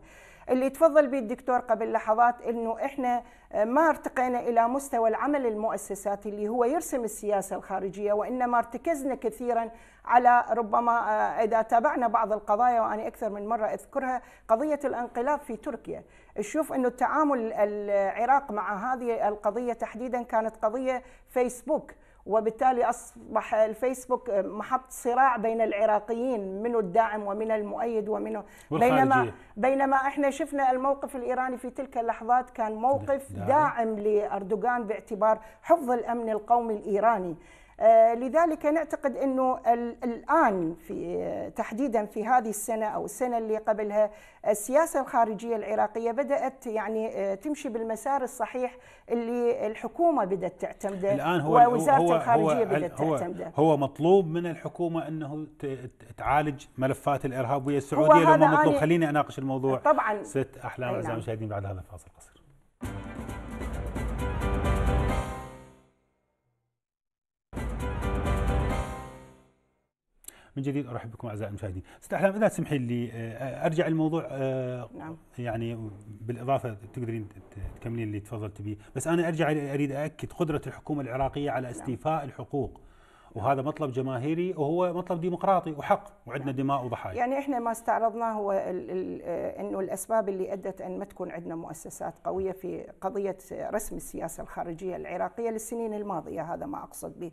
اللي تفضل به الدكتور قبل لحظات انه احنا آه، ما ارتقينا الى مستوى العمل المؤسساتي اللي هو يرسم السياسه الخارجيه وانما ارتكزنا كثيرا على ربما آه، اذا تابعنا بعض القضايا وانا اكثر من مره اذكرها قضيه الانقلاب في تركيا، تشوف انه التعامل العراق مع هذه القضيه تحديدا كانت قضيه فيسبوك وبالتالي أصبح الفيسبوك محط صراع بين العراقيين من الداعم ومن المؤيد ومن بينما بينما احنا شفنا الموقف الإيراني في تلك اللحظات كان موقف داعم, داعم لأردوغان باعتبار حفظ الأمن القومي الإيراني آه، لذلك نعتقد انه الان في تحديدا في هذه السنه او السنه اللي قبلها السياسه الخارجيه العراقيه بدات يعني آه، تمشي بالمسار الصحيح اللي الحكومه بدات تعتمده الان هو ووزاره هو الخارجيه بدات تعتمده هو, هو مطلوب من الحكومه انه تعالج ملفات الارهاب ويا السعوديه لو مطلوب خليني اناقش الموضوع طبعا ست احلام اعزائي نعم. المشاهدين بعد هذا الفاصل القصير من جديد ارحب بكم اعزائي المشاهدين. استاذ احلام اذا تسمحي لي آه، ارجع الموضوع آه، نعم. يعني بالاضافه تقدرين تكملين اللي تفضلت به، بس انا ارجع اريد اكد قدره الحكومه العراقيه على نعم. استيفاء الحقوق وهذا مطلب جماهيري وهو مطلب ديمقراطي وحق وعندنا نعم. دماء وضحايا يعني احنا ما استعرضناه هو آه، انه الاسباب اللي ادت ان ما تكون عندنا مؤسسات قويه في قضيه رسم السياسه الخارجيه العراقيه للسنين الماضيه هذا ما اقصد به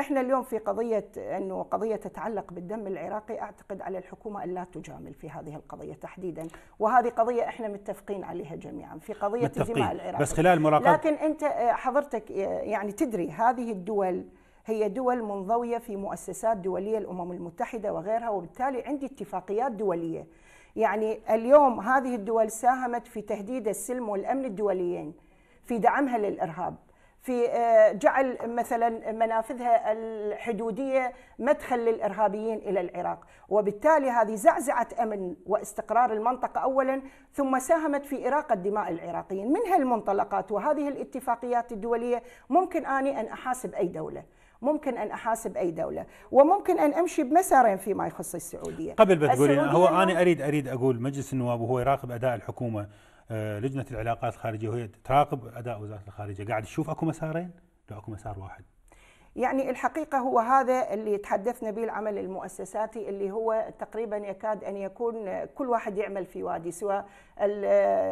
احنا اليوم في قضيه انه قضيه تتعلق بالدم العراقي اعتقد على الحكومه ان لا تجامل في هذه القضيه تحديدا وهذه قضيه احنا متفقين عليها جميعا في قضيه الدماء العراقي بس خلال المراقبه لكن انت آه، حضرتك آه، يعني تدري هذه الدول هي دول منضويه في مؤسسات دوليه الامم المتحده وغيرها وبالتالي عندي اتفاقيات دوليه يعني اليوم هذه الدول ساهمت في تهديد السلم والامن الدوليين في دعمها للارهاب في آه، جعل مثلا منافذها الحدوديه مدخل للارهابيين الى العراق، وبالتالي هذه زعزعت امن واستقرار المنطقه اولا، ثم ساهمت في اراقه دماء العراقيين، من هالمنطلقات وهذه الاتفاقيات الدوليه ممكن اني ان احاسب اي دوله. ممكن ان احاسب اي دوله وممكن ان امشي بمسارين فيما يخص السعوديه قبل بتقولين هو انا اريد اريد اقول مجلس النواب وهو يراقب اداء الحكومه لجنه العلاقات الخارجيه وهي تراقب اداء وزاره الخارجيه قاعد تشوف اكو مسارين؟ لا اكو مسار واحد يعني الحقيقة هو هذا اللي تحدثنا به العمل المؤسساتي اللي هو تقريبا يكاد أن يكون كل واحد يعمل في وادي سواء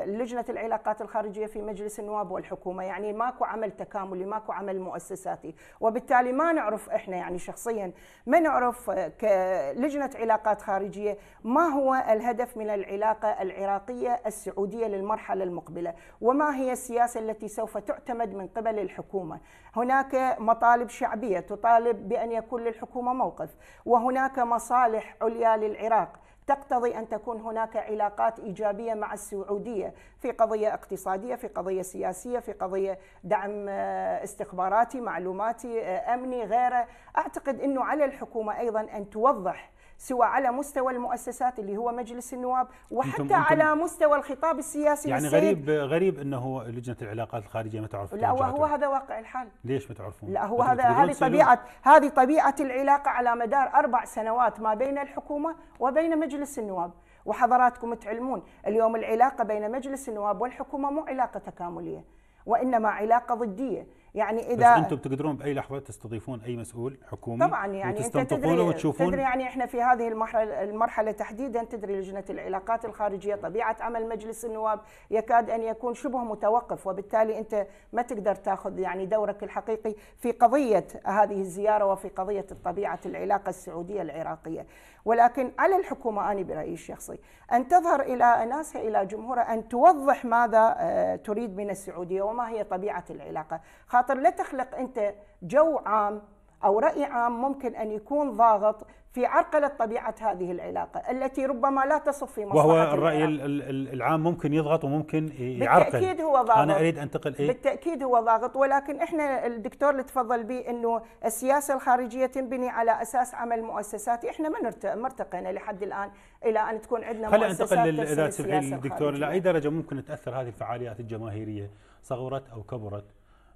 لجنة العلاقات الخارجية في مجلس النواب والحكومة يعني ماكو عمل تكاملي ماكو عمل مؤسساتي وبالتالي ما نعرف إحنا يعني شخصيا ما نعرف كلجنة علاقات خارجية ما هو الهدف من العلاقة العراقية السعودية للمرحلة المقبلة وما هي السياسة التي سوف تعتمد من قبل الحكومة هناك مطالب شعبية الشعبية تطالب بأن يكون للحكومة موقف وهناك مصالح عليا للعراق تقتضي ان تكون هناك علاقات ايجابيه مع السعوديه في قضيه اقتصاديه، في قضيه سياسيه، في قضيه دعم آه، استخباراتي، معلوماتي، آه، امني، غيره، اعتقد انه على الحكومه ايضا ان توضح سواء على مستوى المؤسسات اللي هو مجلس النواب وحتى انتم على مستوى الخطاب السياسي يعني غريب غريب انه لجنه العلاقات الخارجيه ما تعرف لا وهو هذا واقع الحال ليش ما تعرفون؟ لا هو هذا هذه طبيعه هذه طبيعه العلاقه على مدار اربع سنوات ما بين الحكومه وبين مجلس النواب وحضراتكم تعلمون اليوم العلاقه بين مجلس النواب والحكومه مو علاقه تكامليه وانما علاقه ضديه يعني اذا بس انتم بتقدرون باي لحظه تستضيفون اي مسؤول حكومي طبعا يعني انت تدري وتشوفون تدري يعني احنا في هذه المرحله المرحله تحديدا تدري لجنه العلاقات الخارجيه طبيعه عمل مجلس النواب يكاد ان يكون شبه متوقف وبالتالي انت ما تقدر تاخذ يعني دورك الحقيقي في قضيه هذه الزياره وفي قضيه طبيعه العلاقه السعوديه العراقيه ولكن على الحكومة أنا برأيي الشخصي أن تظهر إلى ناسها إلى جمهورها أن توضح ماذا آه، تريد من السعودية وما هي طبيعة العلاقة خاطر لا تخلق أنت جو عام أو رأي عام ممكن أن يكون ضاغط في عرقلة طبيعة هذه العلاقة التي ربما لا تصف في مصلحة وهو الرأي العام ممكن يضغط وممكن يعرقل بالتأكيد هو ضاغط أنا أريد أنتقل إيه؟ بالتأكيد هو ضاغط ولكن إحنا الدكتور اللي تفضل به أنه السياسة الخارجية تنبني على أساس عمل مؤسساتي إحنا ما ارتقينا لحد الآن إلى أن تكون عندنا مؤسسات خلينا أنتقل إذا الدكتور إلى أي درجة ممكن تأثر هذه الفعاليات الجماهيرية صغرت أو كبرت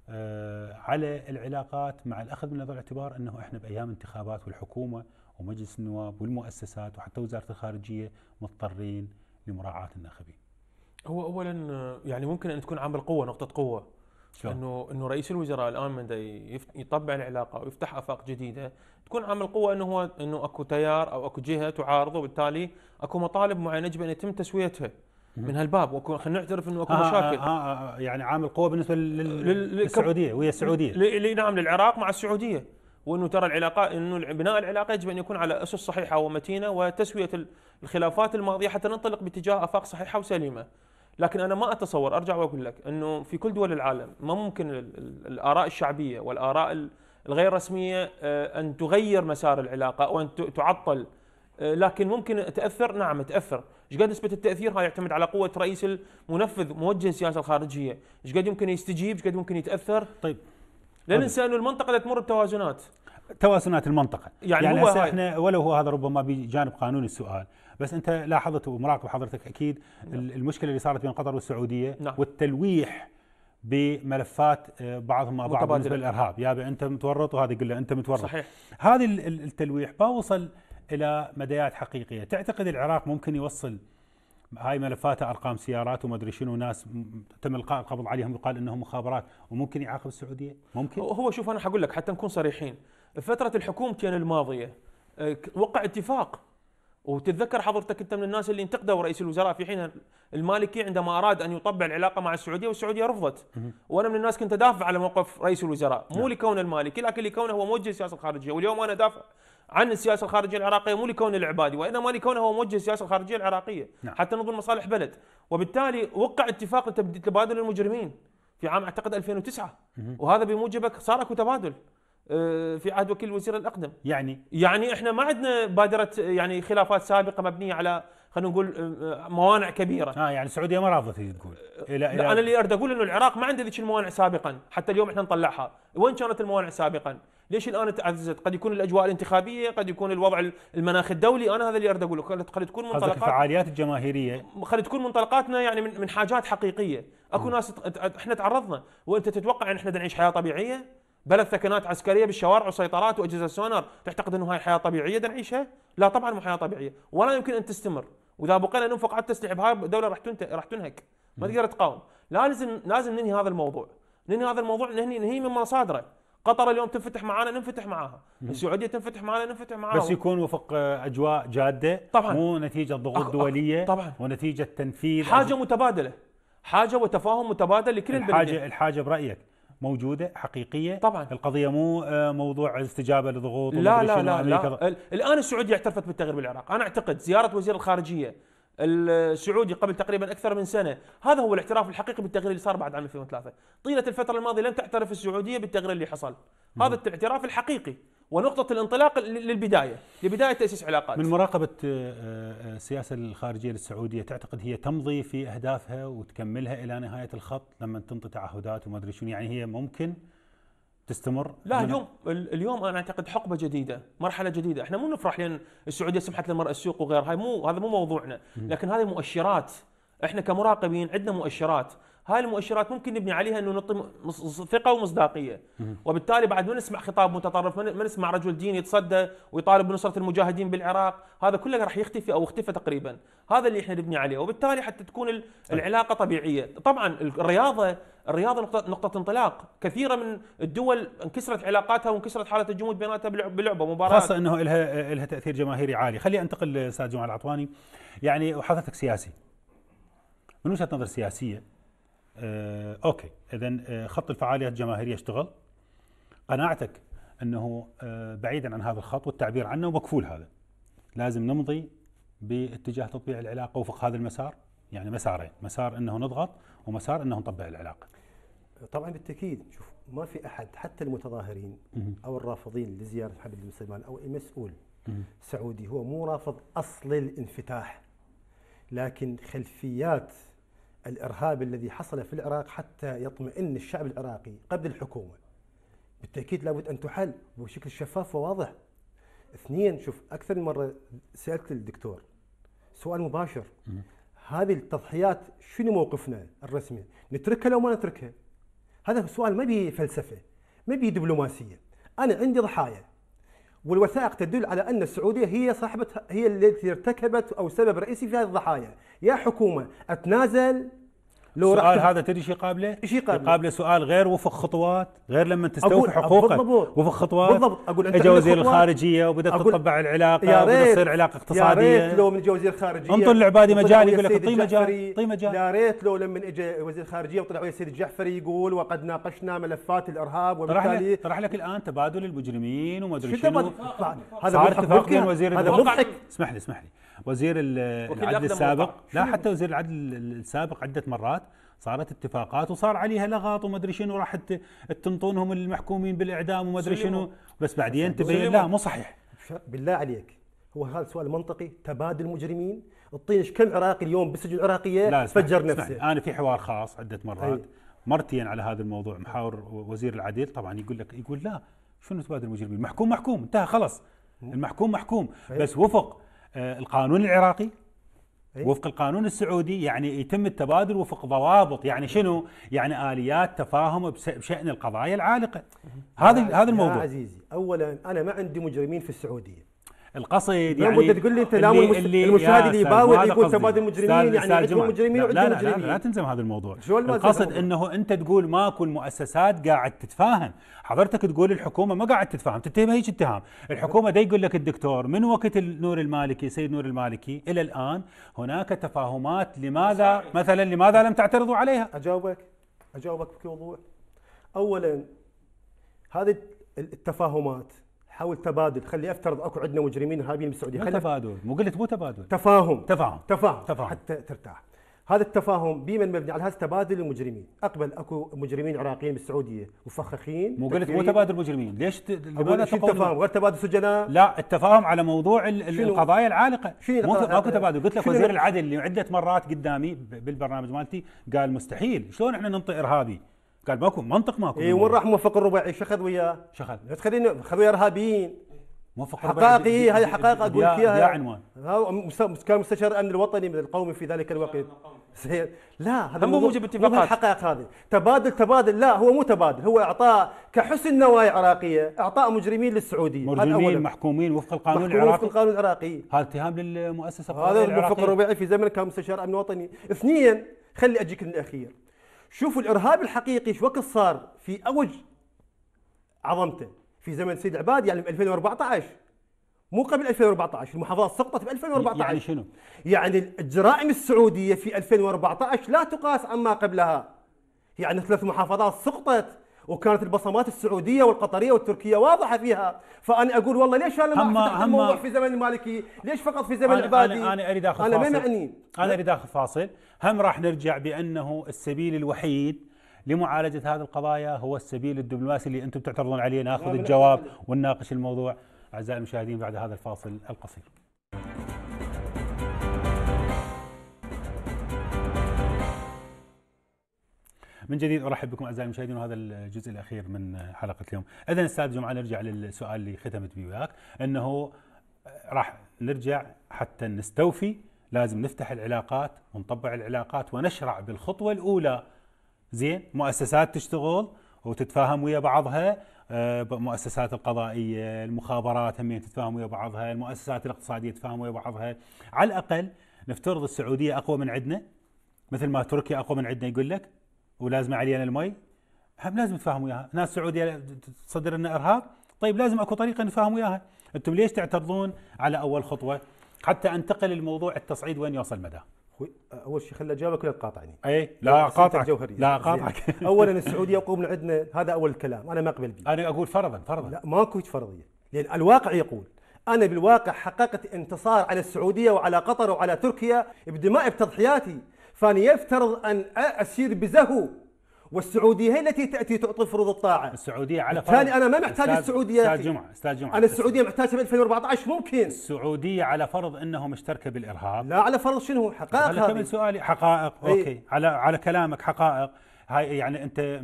آه، على العلاقات مع الاخذ من نظر الاعتبار انه احنا بايام انتخابات والحكومه ومجلس النواب والمؤسسات وحتى وزاره الخارجيه مضطرين لمراعاه الناخبين. هو اولا آه، يعني ممكن ان تكون عامل قوه نقطه قوه انه انه رئيس الوزراء الان من يطبع العلاقه ويفتح افاق جديده تكون عامل قوه انه هو انه اكو تيار او اكو جهه تعارضه وبالتالي اكو مطالب معينه يجب ان يتم تسويتها. من هالباب واكون خلينا نعترف انه اكو آه،, آه مشاكل آه آه آه يعني عامل قوه بالنسبه للسعوديه ويا السعوديه ل... نعم للعراق مع السعوديه وانه ترى العلاقات انه بناء العلاقه يجب ان يكون على اسس صحيحه ومتينه وتسويه الخلافات الماضيه حتى ننطلق باتجاه افاق صحيحه وسليمه. لكن انا ما اتصور ارجع واقول لك انه في كل دول العالم ما ممكن الاراء الشعبيه والاراء الغير رسميه آه، ان تغير مسار العلاقه او ان تعطل آه، لكن ممكن تاثر نعم تاثر ايش قد نسبه التاثير هاي يعتمد على قوه رئيس المنفذ موجه السياسه الخارجيه ايش قد يمكن يستجيب ايش قد يمكن يتاثر طيب, طيب. لا ننسى انه المنطقه تمر بتوازنات توازنات المنطقه يعني, يعني هو احنا ولو هو هذا ربما بجانب قانوني السؤال بس انت لاحظت ومراقب حضرتك اكيد نعم. المشكله اللي صارت بين قطر والسعوديه نعم. والتلويح بملفات آه، بعضهم بعض بالنسبه للارهاب يا انت متورط وهذا يقول له انت متورط صحيح هذه التلويح ما وصل الى مديات حقيقيه تعتقد العراق ممكن يوصل هاي ملفاته ارقام سيارات وما ادري شنو ناس تم القاء القبض عليهم يقال انهم مخابرات وممكن يعاقب السعوديه ممكن هو شوف انا حقول لك حتى نكون صريحين فتره الحكومتين الماضيه آه، وقع اتفاق وتتذكر حضرتك انت من الناس اللي انتقدوا رئيس الوزراء في حين المالكي عندما اراد ان يطبع العلاقه مع السعوديه والسعوديه رفضت وانا من الناس كنت ادافع على موقف رئيس الوزراء مو نعم. لكون المالكي لكن لكونه هو موجه السياسه الخارجيه واليوم انا دافع عن السياسه الخارجيه العراقيه مو لكون العبادي وانما لكونه هو موجه السياسه الخارجيه العراقيه نعم. حتى نضمن مصالح بلد وبالتالي وقع اتفاق تبادل المجرمين في عام اعتقد 2009 وهذا بموجبك صار اكو تبادل آه، في عهد وكيل الوزير الاقدم يعني يعني احنا ما عندنا بادره يعني خلافات سابقه مبنيه على خلينا نقول آه، آه، موانع كبيره اه يعني السعوديه ما رافضت تقول الى الى انا اللي اريد اقول انه العراق ما عنده ذيك الموانع سابقا حتى اليوم احنا نطلعها وين كانت الموانع سابقا ليش الان تعززت قد يكون الاجواء الانتخابيه قد يكون الوضع المناخ الدولي انا هذا اللي اريد اقوله قد تكون منطلقات الفعاليات الجماهيريه قد تكون منطلقاتنا يعني من من حاجات حقيقيه اكو ناس احنا تعرضنا وانت تتوقع ان احنا نعيش حياه طبيعيه بلد ثكنات عسكريه بالشوارع وسيطرات واجهزه سونار تعتقد انه هاي حياه طبيعيه نعيشها؟ لا طبعا مو حياه طبيعيه ولا يمكن ان تستمر واذا بقينا ننفق على التسليح بهاي الدوله راح تنت... راح تنهك ما تقدر تقاوم لازم لازم ننهي هذا الموضوع ننهي هذا الموضوع ننهي ننهي من مصادره قطر اليوم تنفتح معانا ننفتح معاها السعوديه تنفتح معانا ننفتح معاها بس يكون وفق اجواء جاده طبعا مو نتيجه ضغوط دوليه طبعا ونتيجه تنفيذ حاجه متبادله حاجه وتفاهم متبادل لكل البلدين الحاجه الحاجه برايك موجوده حقيقيه طبعا القضيه مو آه، موضوع استجابه لضغوط لا لا لا, لا, الان السعوديه اعترفت بالتغيير بالعراق انا اعتقد زياره وزير الخارجيه السعودي قبل تقريبا اكثر من سنه، هذا هو الاعتراف الحقيقي بالتغيير اللي صار بعد عام 2003 طيله الفتره الماضيه لم تعترف السعوديه بالتغيير اللي حصل هذا الاعتراف الحقيقي ونقطة الانطلاق للبداية لبداية تأسيس علاقات من مراقبة آه، آه، السياسة الخارجية للسعودية تعتقد هي تمضي في أهدافها وتكملها إلى نهاية الخط لما تنطي تعهدات وما أدري شنو يعني هي ممكن تستمر؟ لا اليوم اليوم انا اعتقد حقبه جديده، مرحله جديده، احنا مو نفرح لان السعوديه سمحت للمراه السوق وغيرها، هاي مو هذا مو موضوعنا، لكن هذه مؤشرات احنا كمراقبين عندنا مؤشرات هاي المؤشرات ممكن نبني عليها انه نعطي ثقه ومصداقيه وبالتالي بعد ما نسمع خطاب متطرف ما نسمع رجل دين يتصدى ويطالب بنصره المجاهدين بالعراق هذا كله راح يختفي او اختفى تقريبا هذا اللي احنا نبني عليه وبالتالي حتى تكون العلاقه طبيعيه طبعا الرياضه الرياضه نقطه نقطه انطلاق كثيره من الدول انكسرت علاقاتها وانكسرت حاله الجمود بيناتها بلعبه مباراه خاصه انه لها لها تاثير جماهيري عالي خلي انتقل استاذ جمال العطواني يعني وحضرتك سياسي من وجهه نظر سياسيه آه اوكي اذا آه خط الفعاليات الجماهيريه اشتغل قناعتك انه آه بعيدا عن هذا الخط والتعبير عنه مكفول هذا لازم نمضي باتجاه تطبيع العلاقه وفق هذا المسار يعني مسارين مسار انه نضغط ومسار انه نطبع العلاقه طبعا بالتاكيد شوف ما في احد حتى المتظاهرين او الرافضين لزياره محمد بن سلمان او اي مسؤول سعودي هو مو رافض اصل الانفتاح لكن خلفيات الإرهاب الذي حصل في العراق حتى يطمئن الشعب العراقي قبل الحكومة بالتأكيد لابد أن تحل بشكل شفاف وواضح اثنين شوف أكثر من مرة سألت الدكتور سؤال مباشر هذه التضحيات شنو موقفنا الرسمي نتركها لو ما نتركها هذا سؤال ما بيه فلسفة ما بيه دبلوماسية أنا عندي ضحايا والوثائق تدل على ان السعوديه هي صاحبه هي التي ارتكبت او سبب رئيسي في هذه الضحايا يا حكومه اتنازل لو سؤال هذا تدري شيء قابله؟ شيء قابله؟ قابله شيء قابله قابله سوال غير وفق خطوات غير لما تستوفي حقوقك بالضبط وفق خطوات بالضبط اقول انت اجى وزير الخارجيه وبدات تطبع العلاقه وبدات تصير علاقه اقتصاديه يا ريت لو من اجى وزير الخارجيه انطر العبادي مجال يقول لك اعطيه مجال اعطيه مجال يا ريت لو لما اجى وزير الخارجيه وطلع ويا السيد الجعفري يقول وقد ناقشنا ملفات الارهاب وبالتالي طرح لك الان تبادل المجرمين وما ادري شنو هذا صار اتفاق بين وزير هذا مضحك اسمح لي اسمح لي وزير العدل السابق لا حتى وزير العدل السابق عده مرات صارت اتفاقات وصار عليها لغط وما ادري شنو راح تنطونهم المحكومين بالاعدام وما ادري شنو بس بعدين تبين لا مو صحيح بالله عليك هو هذا سؤال منطقي تبادل مجرمين الطينش كم عراقي اليوم بالسجون العراقيه لا اسمعني فجر نفسه اسمعني. انا في حوار خاص عده مرات طيب. مرتين على هذا الموضوع محاور وزير العدل طبعا يقول لك يقول لا شنو تبادل المجرمين المحكوم محكوم انتهى خلص المحكوم محكوم بس وفق آه، القانون العراقي إيه؟ وفق القانون السعودي يعني يتم التبادل وفق ضوابط يعني شنو؟ يعني اليات تفاهم بشان القضايا العالقه. هذا هذا الموضوع. يا عزيزي اولا انا ما عندي مجرمين في السعوديه. القصد يعني بدك تقول لي انت المشاهد اللي يباوي يقول تبادل المجرمين يعني عندهم مجرمين وعندهم لا, لا لا تلزم هذا الموضوع القصد انه انت تقول ماكو المؤسسات قاعد تتفاهم حضرتك تقول الحكومه ما قاعد تتفاهم تتهم هيك اتهام الحكومه دا يقول لك الدكتور من وقت النور المالكي سيد نور المالكي الى الان هناك تفاهمات لماذا مثلا لماذا لم تعترضوا عليها اجاوبك اجاوبك بكل وضوح اولا هذه التفاهمات حاول تبادل خلي افترض اكو عندنا مجرمين ارهابيين بالسعوديه خلي تبادل مو قلت مو تبادل تفاهم تفاهم تفاهم, تفاهم. حتى ترتاح هذا التفاهم بمن مبني على هذا تبادل المجرمين اقبل اكو مجرمين عراقيين بالسعوديه مفخخين مو قلت مو تبادل مجرمين ليش ت... لماذا تفاهم غير تبادل سجناء لا التفاهم على موضوع القضايا العالقه مو اكو تبادل قلت لك وزير العدل اللي عده مرات قدامي بالبرنامج مالتي قال مستحيل شلون احنا ننطي ارهابي قال ماكو منطق ماكو اي وين راح موفق الربيعي شو اخذ وياه؟ شو اخذ؟ لا تخليني اخذ وياه ارهابيين موفق حقائق هي هاي حقائق اقول لك اياها يا عنوان كان مستشار الامن الوطني من القومي في ذلك الوقت صحيح لا هذا مو موجب اتفاقات مو الحقائق هذه تبادل تبادل لا هو مو تبادل هو اعطاء كحسن نوايا عراقيه اعطاء مجرمين للسعوديه مجرمين محكومين وفق القانون العراقي وفق القانون العراقي هذا اتهام للمؤسسه هذا موفق الربيعي في زمن كان مستشار امن وطني اثنين خلي اجيك للاخير شوفوا الارهاب الحقيقي شو وقت صار في اوج عظمته في زمن سيد عباد يعني ب 2014 مو قبل 2014 المحافظات سقطت ب 2014 يعني شنو؟ يعني الجرائم السعوديه في 2014 لا تقاس عما قبلها يعني ثلاث محافظات سقطت وكانت البصمات السعوديه والقطريه والتركيه واضحه فيها فانا اقول والله ليش انا ما الموضوع في زمن المالكي ليش فقط في زمن العبادي عبادي انا اريد اخذ انا ما معني انا اريد اخذ فاصل هم راح نرجع بانه السبيل الوحيد لمعالجه هذه القضايا هو السبيل الدبلوماسي اللي انتم تعترضون عليه ناخذ الجواب ونناقش الموضوع اعزائي المشاهدين بعد هذا الفاصل القصير من جديد ارحب بكم اعزائي المشاهدين وهذا الجزء الاخير من حلقه اليوم. اذا استاذ جمعه نرجع للسؤال اللي ختمت به وياك انه راح نرجع حتى نستوفي لازم نفتح العلاقات ونطبع العلاقات ونشرع بالخطوه الاولى زين مؤسسات تشتغل وتتفاهم ويا بعضها آه، مؤسسات القضائيه، المخابرات هم تتفاهم ويا بعضها، المؤسسات الاقتصاديه تتفاهم ويا بعضها، على الاقل نفترض السعوديه اقوى من عندنا مثل ما تركيا اقوى من عندنا يقول لك ولازم علينا المي هم لازم تفهموا اياها ناس سعوديه تصدر لنا ارهاب طيب لازم اكو طريقه نفهم وياها انتم ليش تعترضون على اول خطوه حتى انتقل الموضوع التصعيد وين يوصل مدى اول شيء خلي اجاوبك إيه؟ لا تقاطعني اي لا قاطعك لا قاطعك اولا السعوديه يقوم عندنا هذا اول الكلام انا ما اقبل به انا اقول فرضا فرضا لا ماكو فرضيه لان الواقع يقول انا بالواقع حققت انتصار على السعوديه وعلى قطر وعلى تركيا بدماء بتضحياتي فأنا يفترض أن أسير بزهو والسعوديه هي التي تاتي تعطي فروض الطاعه السعوديه على فرض انا ما محتاج استاذ السعوديه استاذ جمعه استاذ جمعه انا السعوديه محتاجه ب 2014 ممكن السعوديه على فرض انه مشتركه بالارهاب لا على فرض شنو حقائق هذا كمل سؤالي حقائق أي. اوكي على على كلامك حقائق هاي يعني انت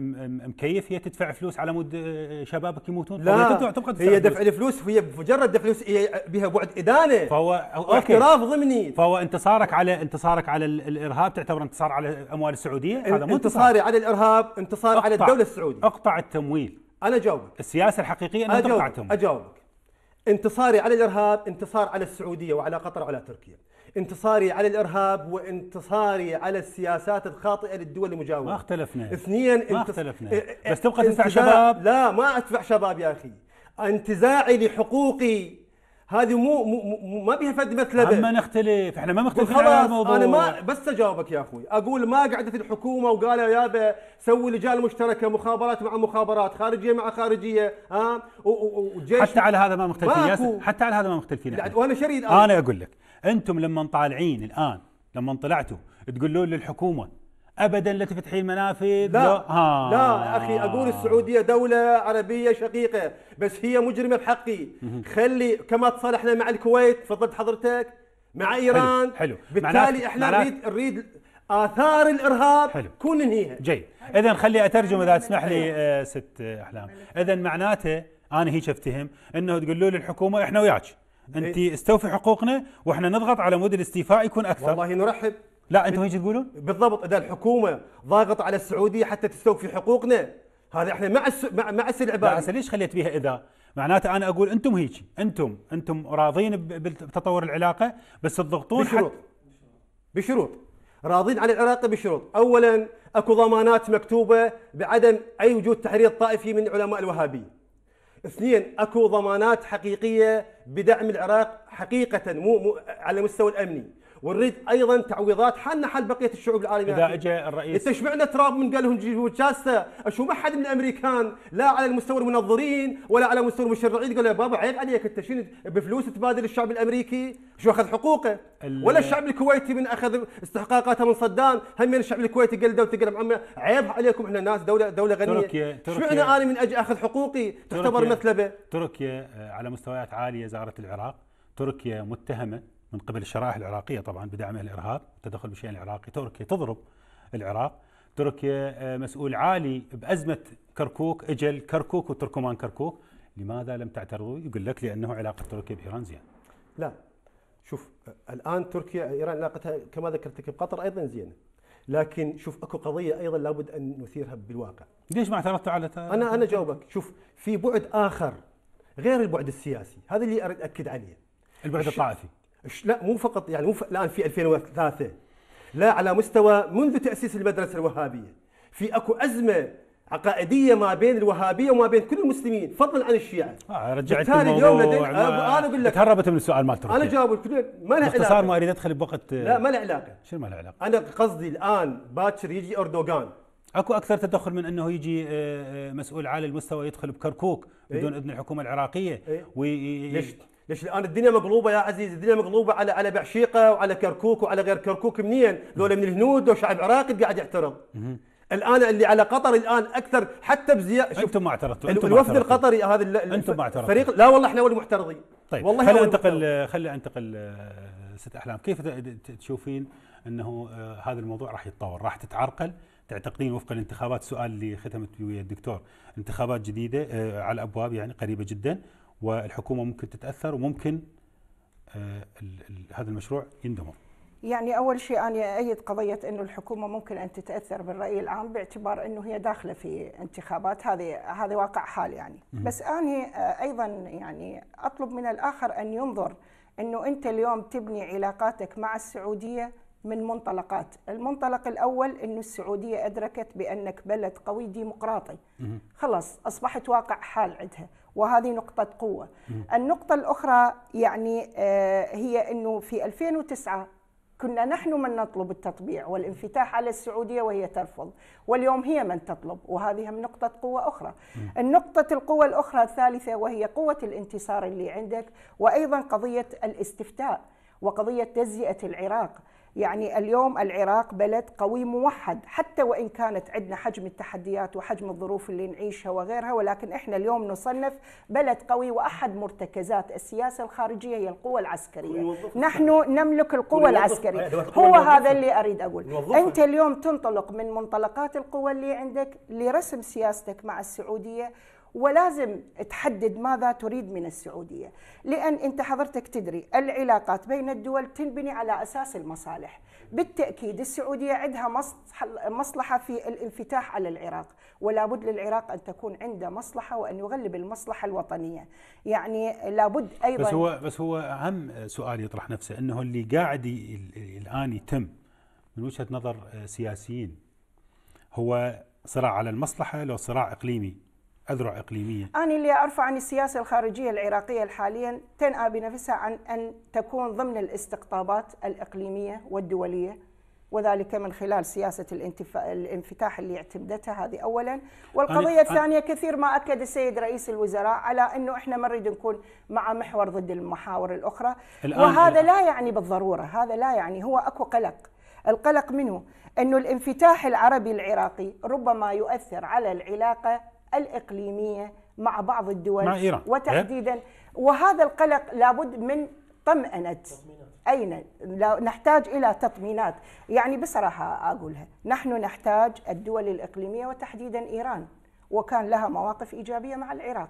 مكيف هي تدفع فلوس على مود آه، شبابك يموتون لا تبقى تدفع هي دفع الفلوس هي مجرد دفع فلوس هي بها بعد ادانه فهو اعتراف ضمني فهو انتصارك على انتصارك على الارهاب تعتبر انتصار على اموال السعوديه هذا مو انتصاري على الارهاب انتصار على الدوله السعوديه اقطع التمويل انا اجاوبك السياسه الحقيقيه انك تقطع التمويل اجاوبك انتصاري على الارهاب انتصار على السعوديه وعلى قطر وعلى تركيا انتصاري على الارهاب وانتصاري على السياسات الخاطئه للدول المجاوره ما اختلفنا اثنين ما انت... اختلفنا إيه، إيه، بس تبقى تدفع شباب لا ما ادفع شباب يا اخي انتزاعي لحقوقي هذه مو, مو, مو ما بها فد مثلبه اما نختلف احنا ما مختلفين على الموضوع انا ما بس اجاوبك يا اخوي اقول ما قعدت الحكومه وقالوا يابا سوي لجان مشتركه مخابرات مع مخابرات خارجيه مع خارجيه ها وجيش حتى على هذا ما مختلفين حتى على هذا ما مختلفين وانا شريد انا اقول لك انتم لما طالعين الان لما طلعتوا تقولون للحكومه ابدا لا تفتحين المنافذ لا لا, لا آه. اخي اقول السعوديه دوله عربيه شقيقه بس هي مجرمه بحقي خلي كما تصالحنا مع الكويت تفضلت حضرتك مع ايران حلو, حلو. بالتالي احنا نريد نريد اثار الارهاب حلو. كون ننهيها جيد اذا خلي اترجم اذا تسمح لي آه ست آه، احلام اذا معناته انا هيك افتهم انه تقولوا للحكومه احنا وياك إيه. انت استوفي حقوقنا واحنا نضغط على مود الاستيفاء يكون اكثر والله نرحب لا انتم هيك تقولون بالضبط اذا الحكومه ضاغطه على السعوديه حتى تستوفي حقوقنا هذا احنا مع الس... مع, مع السلع لا ليش خليت بها اذا معناته انا اقول انتم هيك انتم انتم راضين بتطور العلاقه بس تضغطون بشروط حت... بشروط راضين على العلاقه بشروط اولا اكو ضمانات مكتوبه بعدم اي وجود تحرير طائفي من علماء الوهابيه اثنين اكو ضمانات حقيقيه بدعم العراق حقيقه مو, مو على المستوى الامني ونريد ايضا تعويضات حالنا حال بقيه الشعوب العالميه اذا اجى الرئيس تشبعنا تراب من قال لهم جيبوا جاسه اشو ما حد من الامريكان لا على المستوى المنظرين ولا على مستوى المشرعين قال يا بابا عيب عليك انت شنو بفلوس تبادل الشعب الامريكي شو اخذ حقوقه ولا الشعب الكويتي من اخذ استحقاقاته من صدام هم الشعب الكويتي قلده وتقلب عمه عيب عليكم احنا ناس دوله دوله غنيه تركيا تركيا انا من اجي اخذ حقوقي تعتبر مثلبه تركيا آه، على مستويات عاليه زارت العراق تركيا متهمه من قبل الشرائح العراقية طبعا بدعمها الإرهاب تدخل بشأن العراقي تركيا تضرب العراق تركيا آه، مسؤول عالي بأزمة كركوك إجل كركوك وتركمان كركوك لماذا لم تعترضوا يقول لك لأنه علاقة تركيا بإيران زين لا شوف آه، الآن تركيا إيران علاقتها كما ذكرت لك بقطر أيضا زينة لكن شوف اكو قضيه ايضا لابد ان نثيرها بالواقع. ليش ما اعترضت على انا انا جاوبك، شوف في بعد اخر غير البعد السياسي، هذا اللي اريد اكد عليه. البعد الطائفي. لا مو فقط يعني مو الان في 2003 لا على مستوى منذ تاسيس المدرسه الوهابيه في اكو ازمه عقائديه ما بين الوهابيه وما بين كل المسلمين فضلا عن الشيعه آه رجعت بالتالي اليوم لدينا انا اقول لك تهربت من السؤال مال تركيا انا جاوب كل ما له علاقه ما اريد ادخل بوقت آه، لا ما له علاقه شنو ما له علاقه؟ انا قصدي الان باكر يجي اردوغان اكو اكثر تدخل من انه يجي آه، آه، مسؤول عالي المستوى يدخل بكركوك إيه. بدون اذن الحكومه العراقيه ايه؟ ليش ليش الان الدنيا مقلوبه يا عزيز الدنيا مقلوبه على على بعشيقه وعلى كركوك وعلى غير كركوك منين؟ ذولا من الهنود وشعب عراقي قاعد يعترض. الان اللي على قطر الان اكثر حتى بزياده انتم ما اعترضتوا انتم الوفد القطري هذا انتم ما اعترضتوا فريق لا والله احنا اول محترضين طيب والله خلينا انتقل خلينا انتقل آه، ست احلام كيف تشوفين انه آه، هذا الموضوع راح يتطور راح تتعرقل تعتقدين وفق الانتخابات سؤال اللي ختمت ويا الدكتور انتخابات جديده آه، على الابواب يعني قريبه جدا والحكومه ممكن تتاثر وممكن آه، هذا المشروع يندمر يعني اول شيء انا ايد قضيه انه الحكومه ممكن ان تتاثر بالراي العام باعتبار انه هي داخله في انتخابات هذه هذا واقع حال يعني بس انا آه، ايضا يعني اطلب من الاخر ان ينظر انه انت اليوم تبني علاقاتك مع السعوديه من منطلقات المنطلق الأول أن السعودية أدركت بأنك بلد قوي ديمقراطي خلاص أصبحت واقع حال عندها وهذه نقطة قوة النقطة الأخرى يعني آه، هي أنه في 2009 كنا نحن من نطلب التطبيع والانفتاح على السعودية وهي ترفض واليوم هي من تطلب وهذه هم نقطة قوة أخرى النقطة القوة الأخرى الثالثة وهي قوة الانتصار اللي عندك وأيضا قضية الاستفتاء وقضية تجزئة العراق يعني اليوم العراق بلد قوي موحد حتى وإن كانت عندنا حجم التحديات وحجم الظروف اللي نعيشها وغيرها ولكن إحنا اليوم نصنف بلد قوي وأحد مرتكزات السياسة الخارجية هي القوة العسكرية نحن نملك القوة العسكرية هو هذا اللي أريد أقول أنت اليوم تنطلق من منطلقات القوة اللي عندك لرسم سياستك مع السعودية ولازم تحدد ماذا تريد من السعوديه، لان انت حضرتك تدري العلاقات بين الدول تنبني على اساس المصالح، بالتاكيد السعوديه عندها مصلحه في الانفتاح على العراق، ولا بد للعراق ان تكون عنده مصلحه وان يغلب المصلحه الوطنيه، يعني لابد ايضا بس هو بس هو اهم سؤال يطرح نفسه انه اللي قاعد الان يتم من وجهه نظر آه، سياسيين هو صراع على المصلحه لو صراع اقليمي أذرع إقليمية أنا اللي أرفع عن السياسة الخارجية العراقية حاليا تنأى بنفسها عن أن تكون ضمن الاستقطابات الإقليمية والدولية وذلك من خلال سياسة الانتفا... الانفتاح اللي اعتمدتها هذه أولا والقضية أنا... الثانية أنا... كثير ما أكد السيد رئيس الوزراء على أنه إحنا ما نريد نكون مع محور ضد المحاور الأخرى الآن... وهذا لا يعني بالضرورة هذا لا يعني هو أكو قلق القلق منه أنه الانفتاح العربي العراقي ربما يؤثر على العلاقة الإقليمية مع بعض الدول مع إيران. وتحديدا وهذا القلق لابد من طمأنة أين نحتاج إلى تطمينات يعني بصراحة أقولها نحن نحتاج الدول الإقليمية وتحديدا إيران وكان لها مواقف إيجابية مع العراق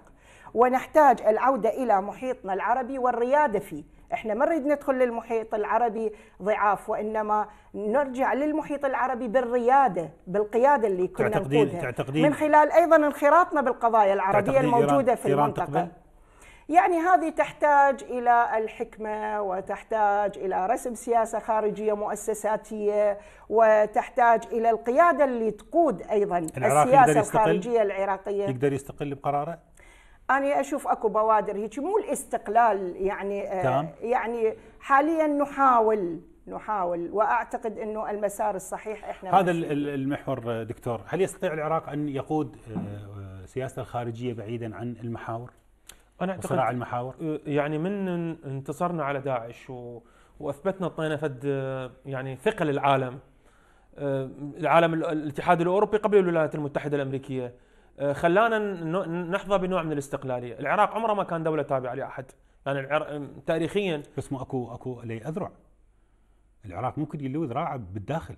ونحتاج العودة إلى محيطنا العربي والريادة فيه احنا ما نريد ندخل للمحيط العربي ضعاف وانما نرجع للمحيط العربي بالرياده بالقياده اللي كنا تعتقدين نقودها تعتقدين من خلال ايضا انخراطنا بالقضايا العربيه الموجوده في إيران المنطقه تقبل؟ يعني هذه تحتاج الى الحكمه وتحتاج الى رسم سياسه خارجيه مؤسساتيه وتحتاج الى القياده اللي تقود ايضا السياسه الخارجيه العراقيه يقدر يستقل بقراره؟ أنا أشوف أكو بوادر هيك مو الاستقلال يعني آه، تمام. يعني حاليا نحاول نحاول واعتقد انه المسار الصحيح احنا هذا المحور آه، دكتور هل يستطيع العراق ان يقود آه، سياسته الخارجيه بعيدا عن المحاور؟ انا اعتقد صراع المحاور يعني من انتصرنا على داعش و... واثبتنا طينا فد يعني ثقل العالم العالم الاتحاد الاوروبي قبل الولايات المتحده الامريكيه آه، خلانا نحظى بنوع من الاستقلاليه، العراق عمره ما كان دوله تابعه لاحد، يعني العراق تاريخيا بس ما اكو اكو لي اذرع العراق ممكن يلوي ذراعه بالداخل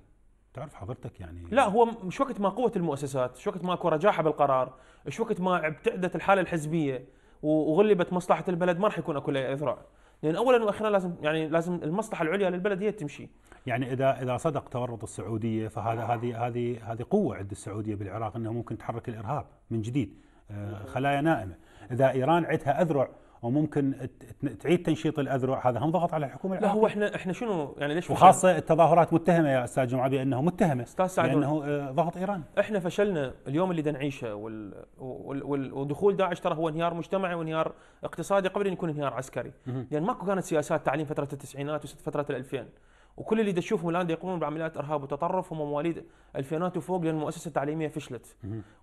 تعرف حضرتك يعني لا هو مش وقت ما قوه المؤسسات، مش وقت ما اكو رجاحه بالقرار، مش وقت ما ابتعدت الحاله الحزبيه وغلبت مصلحه البلد ما راح يكون اكو لي اذرع، لان يعني اولا واخيرا لازم يعني لازم المصلحه العليا للبلد هي تمشي يعني اذا اذا صدق تورط السعوديه فهذا هذه هذه هذه قوه عند السعوديه بالعراق انه ممكن تحرك الارهاب من جديد آه، خلايا نائمه اذا ايران عندها اذرع وممكن تعيد تنشيط الاذرع هذا هم ضغط على الحكومه العراقية. لا هو احنا احنا شنو يعني ليش وخاصه التظاهرات متهمه يا استاذ جمعه بانه متهمه استاذ سعد لانه آه، ضغط ايران احنا فشلنا اليوم اللي نعيشه وال... وال... وال... ودخول داعش ترى هو انهيار مجتمعي وانهيار اقتصادي قبل ان يكون انهيار عسكري لان يعني ماكو كانت سياسات تعليم فتره التسعينات وفتره ال 2000 وكل اللي تشوفهم الان يقومون بعمليات ارهاب وتطرف هم مواليد الفينات وفوق لان المؤسسه التعليميه فشلت.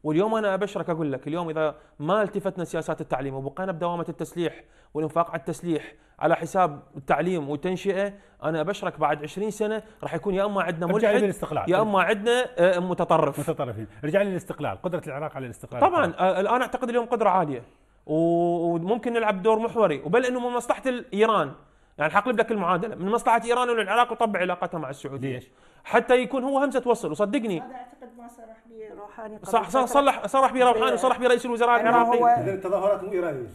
واليوم انا ابشرك اقول لك اليوم اذا ما التفتنا سياسات التعليم وبقينا بدوامه التسليح والانفاق على التسليح على حساب التعليم والتنشئه انا ابشرك بعد 20 سنه راح يكون يا اما عندنا ملحد للاستقلال. يا اما عندنا آه، متطرف. متطرفين، رجعنا للاستقلال، قدره العراق على الاستقلال. طبعا آه، الان اعتقد اليوم قدره عاليه وممكن نلعب دور محوري وبل انه من مصلحه ايران يعني حقلب لك المعادله من مصلحه ايران وللعراق وطبع علاقتها مع السعوديه ليش؟ حتى يكون هو همزه توصل وصدقني هذا اعتقد ما صرح به روحاني صح صرح صرح به روحاني وصرح به رئيس الوزراء العراقي اذا التظاهرات مو ايرانيه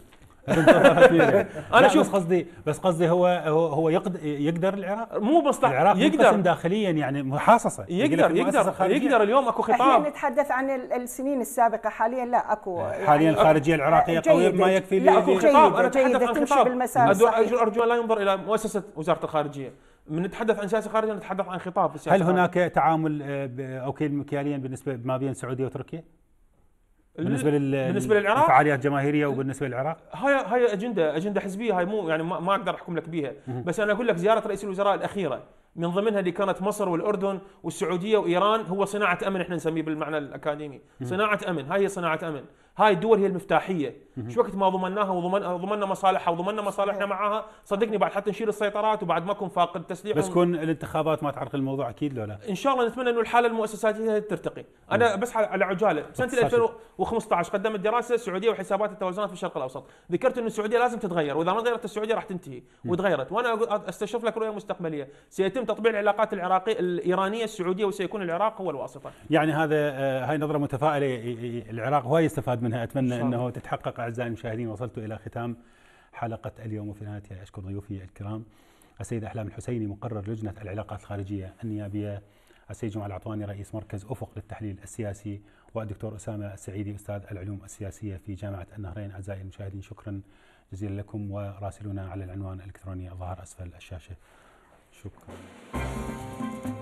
[laughs] انا شوف قصدي بس قصدي هو هو يقدر العراق مو بس العراق يقدر داخليا يعني محاصصه يقدر يقدر يقدر اليوم اكو خطاب احنا نتحدث عن السنين السابقه حاليا لا اكو حاليا يعني الخارجيه العراقيه قويه ما يكفي لا اكو خطاب انا اتحدث عن خطاب ارجو لا ينظر الى مؤسسه وزاره الخارجيه من نتحدث عن سياسه خارجيه نتحدث عن خطاب هل هناك تعامل آه، او مكياليا بالنسبه ما بين السعوديه وتركيا؟ بالنسبه لل بالنسبه للعراق فعاليات جماهيريه وبالنسبه للعراق هاي هاي اجنده اجنده حزبيه هاي مو يعني ما, اقدر احكم لك بيها بس انا اقول لك زياره رئيس الوزراء الاخيره من ضمنها اللي كانت مصر والاردن والسعوديه وايران هو صناعه امن احنا نسميه بالمعنى الاكاديمي صناعه امن هاي هي صناعه امن هاي الدول هي المفتاحيه مش وقت ما ضمناها وضمن ضمننا مصالحها وضمننا مصالحنا معاها صدقني بعد حتى نشيل السيطرات وبعد ما اكون فاقد تسليح بس تكون الانتخابات ما تعرقل الموضوع اكيد لو لا ان شاء الله نتمنى انه الحاله المؤسساتيه ترتقي انا بس على عجاله سنه 2015 قدمت دراسه السعوديه وحسابات التوازنات في الشرق الاوسط ذكرت انه السعوديه لازم تتغير واذا ما تغيرت السعوديه راح تنتهي وتغيرت وانا استشرف لك رؤيه مستقبليه سيتم تطبيع العلاقات العراقيه الايرانيه السعوديه وسيكون العراق هو الواسطه يعني هذا آه، هاي نظره متفائله العراق هو يستفاد منها اتمنى انه تتحقق أعزائي المشاهدين وصلت إلى ختام حلقة اليوم وفي نهايتها أشكر ضيوفي الكرام السيد أحلام الحسيني مقرر لجنة العلاقات الخارجية النيابية السيد جمعة العطواني رئيس مركز أفق للتحليل السياسي والدكتور أسامة السعيدي أستاذ العلوم السياسية في جامعة النهرين أعزائي المشاهدين شكرا جزيلا لكم وراسلونا على العنوان الإلكتروني الظاهر أسفل الشاشة شكرا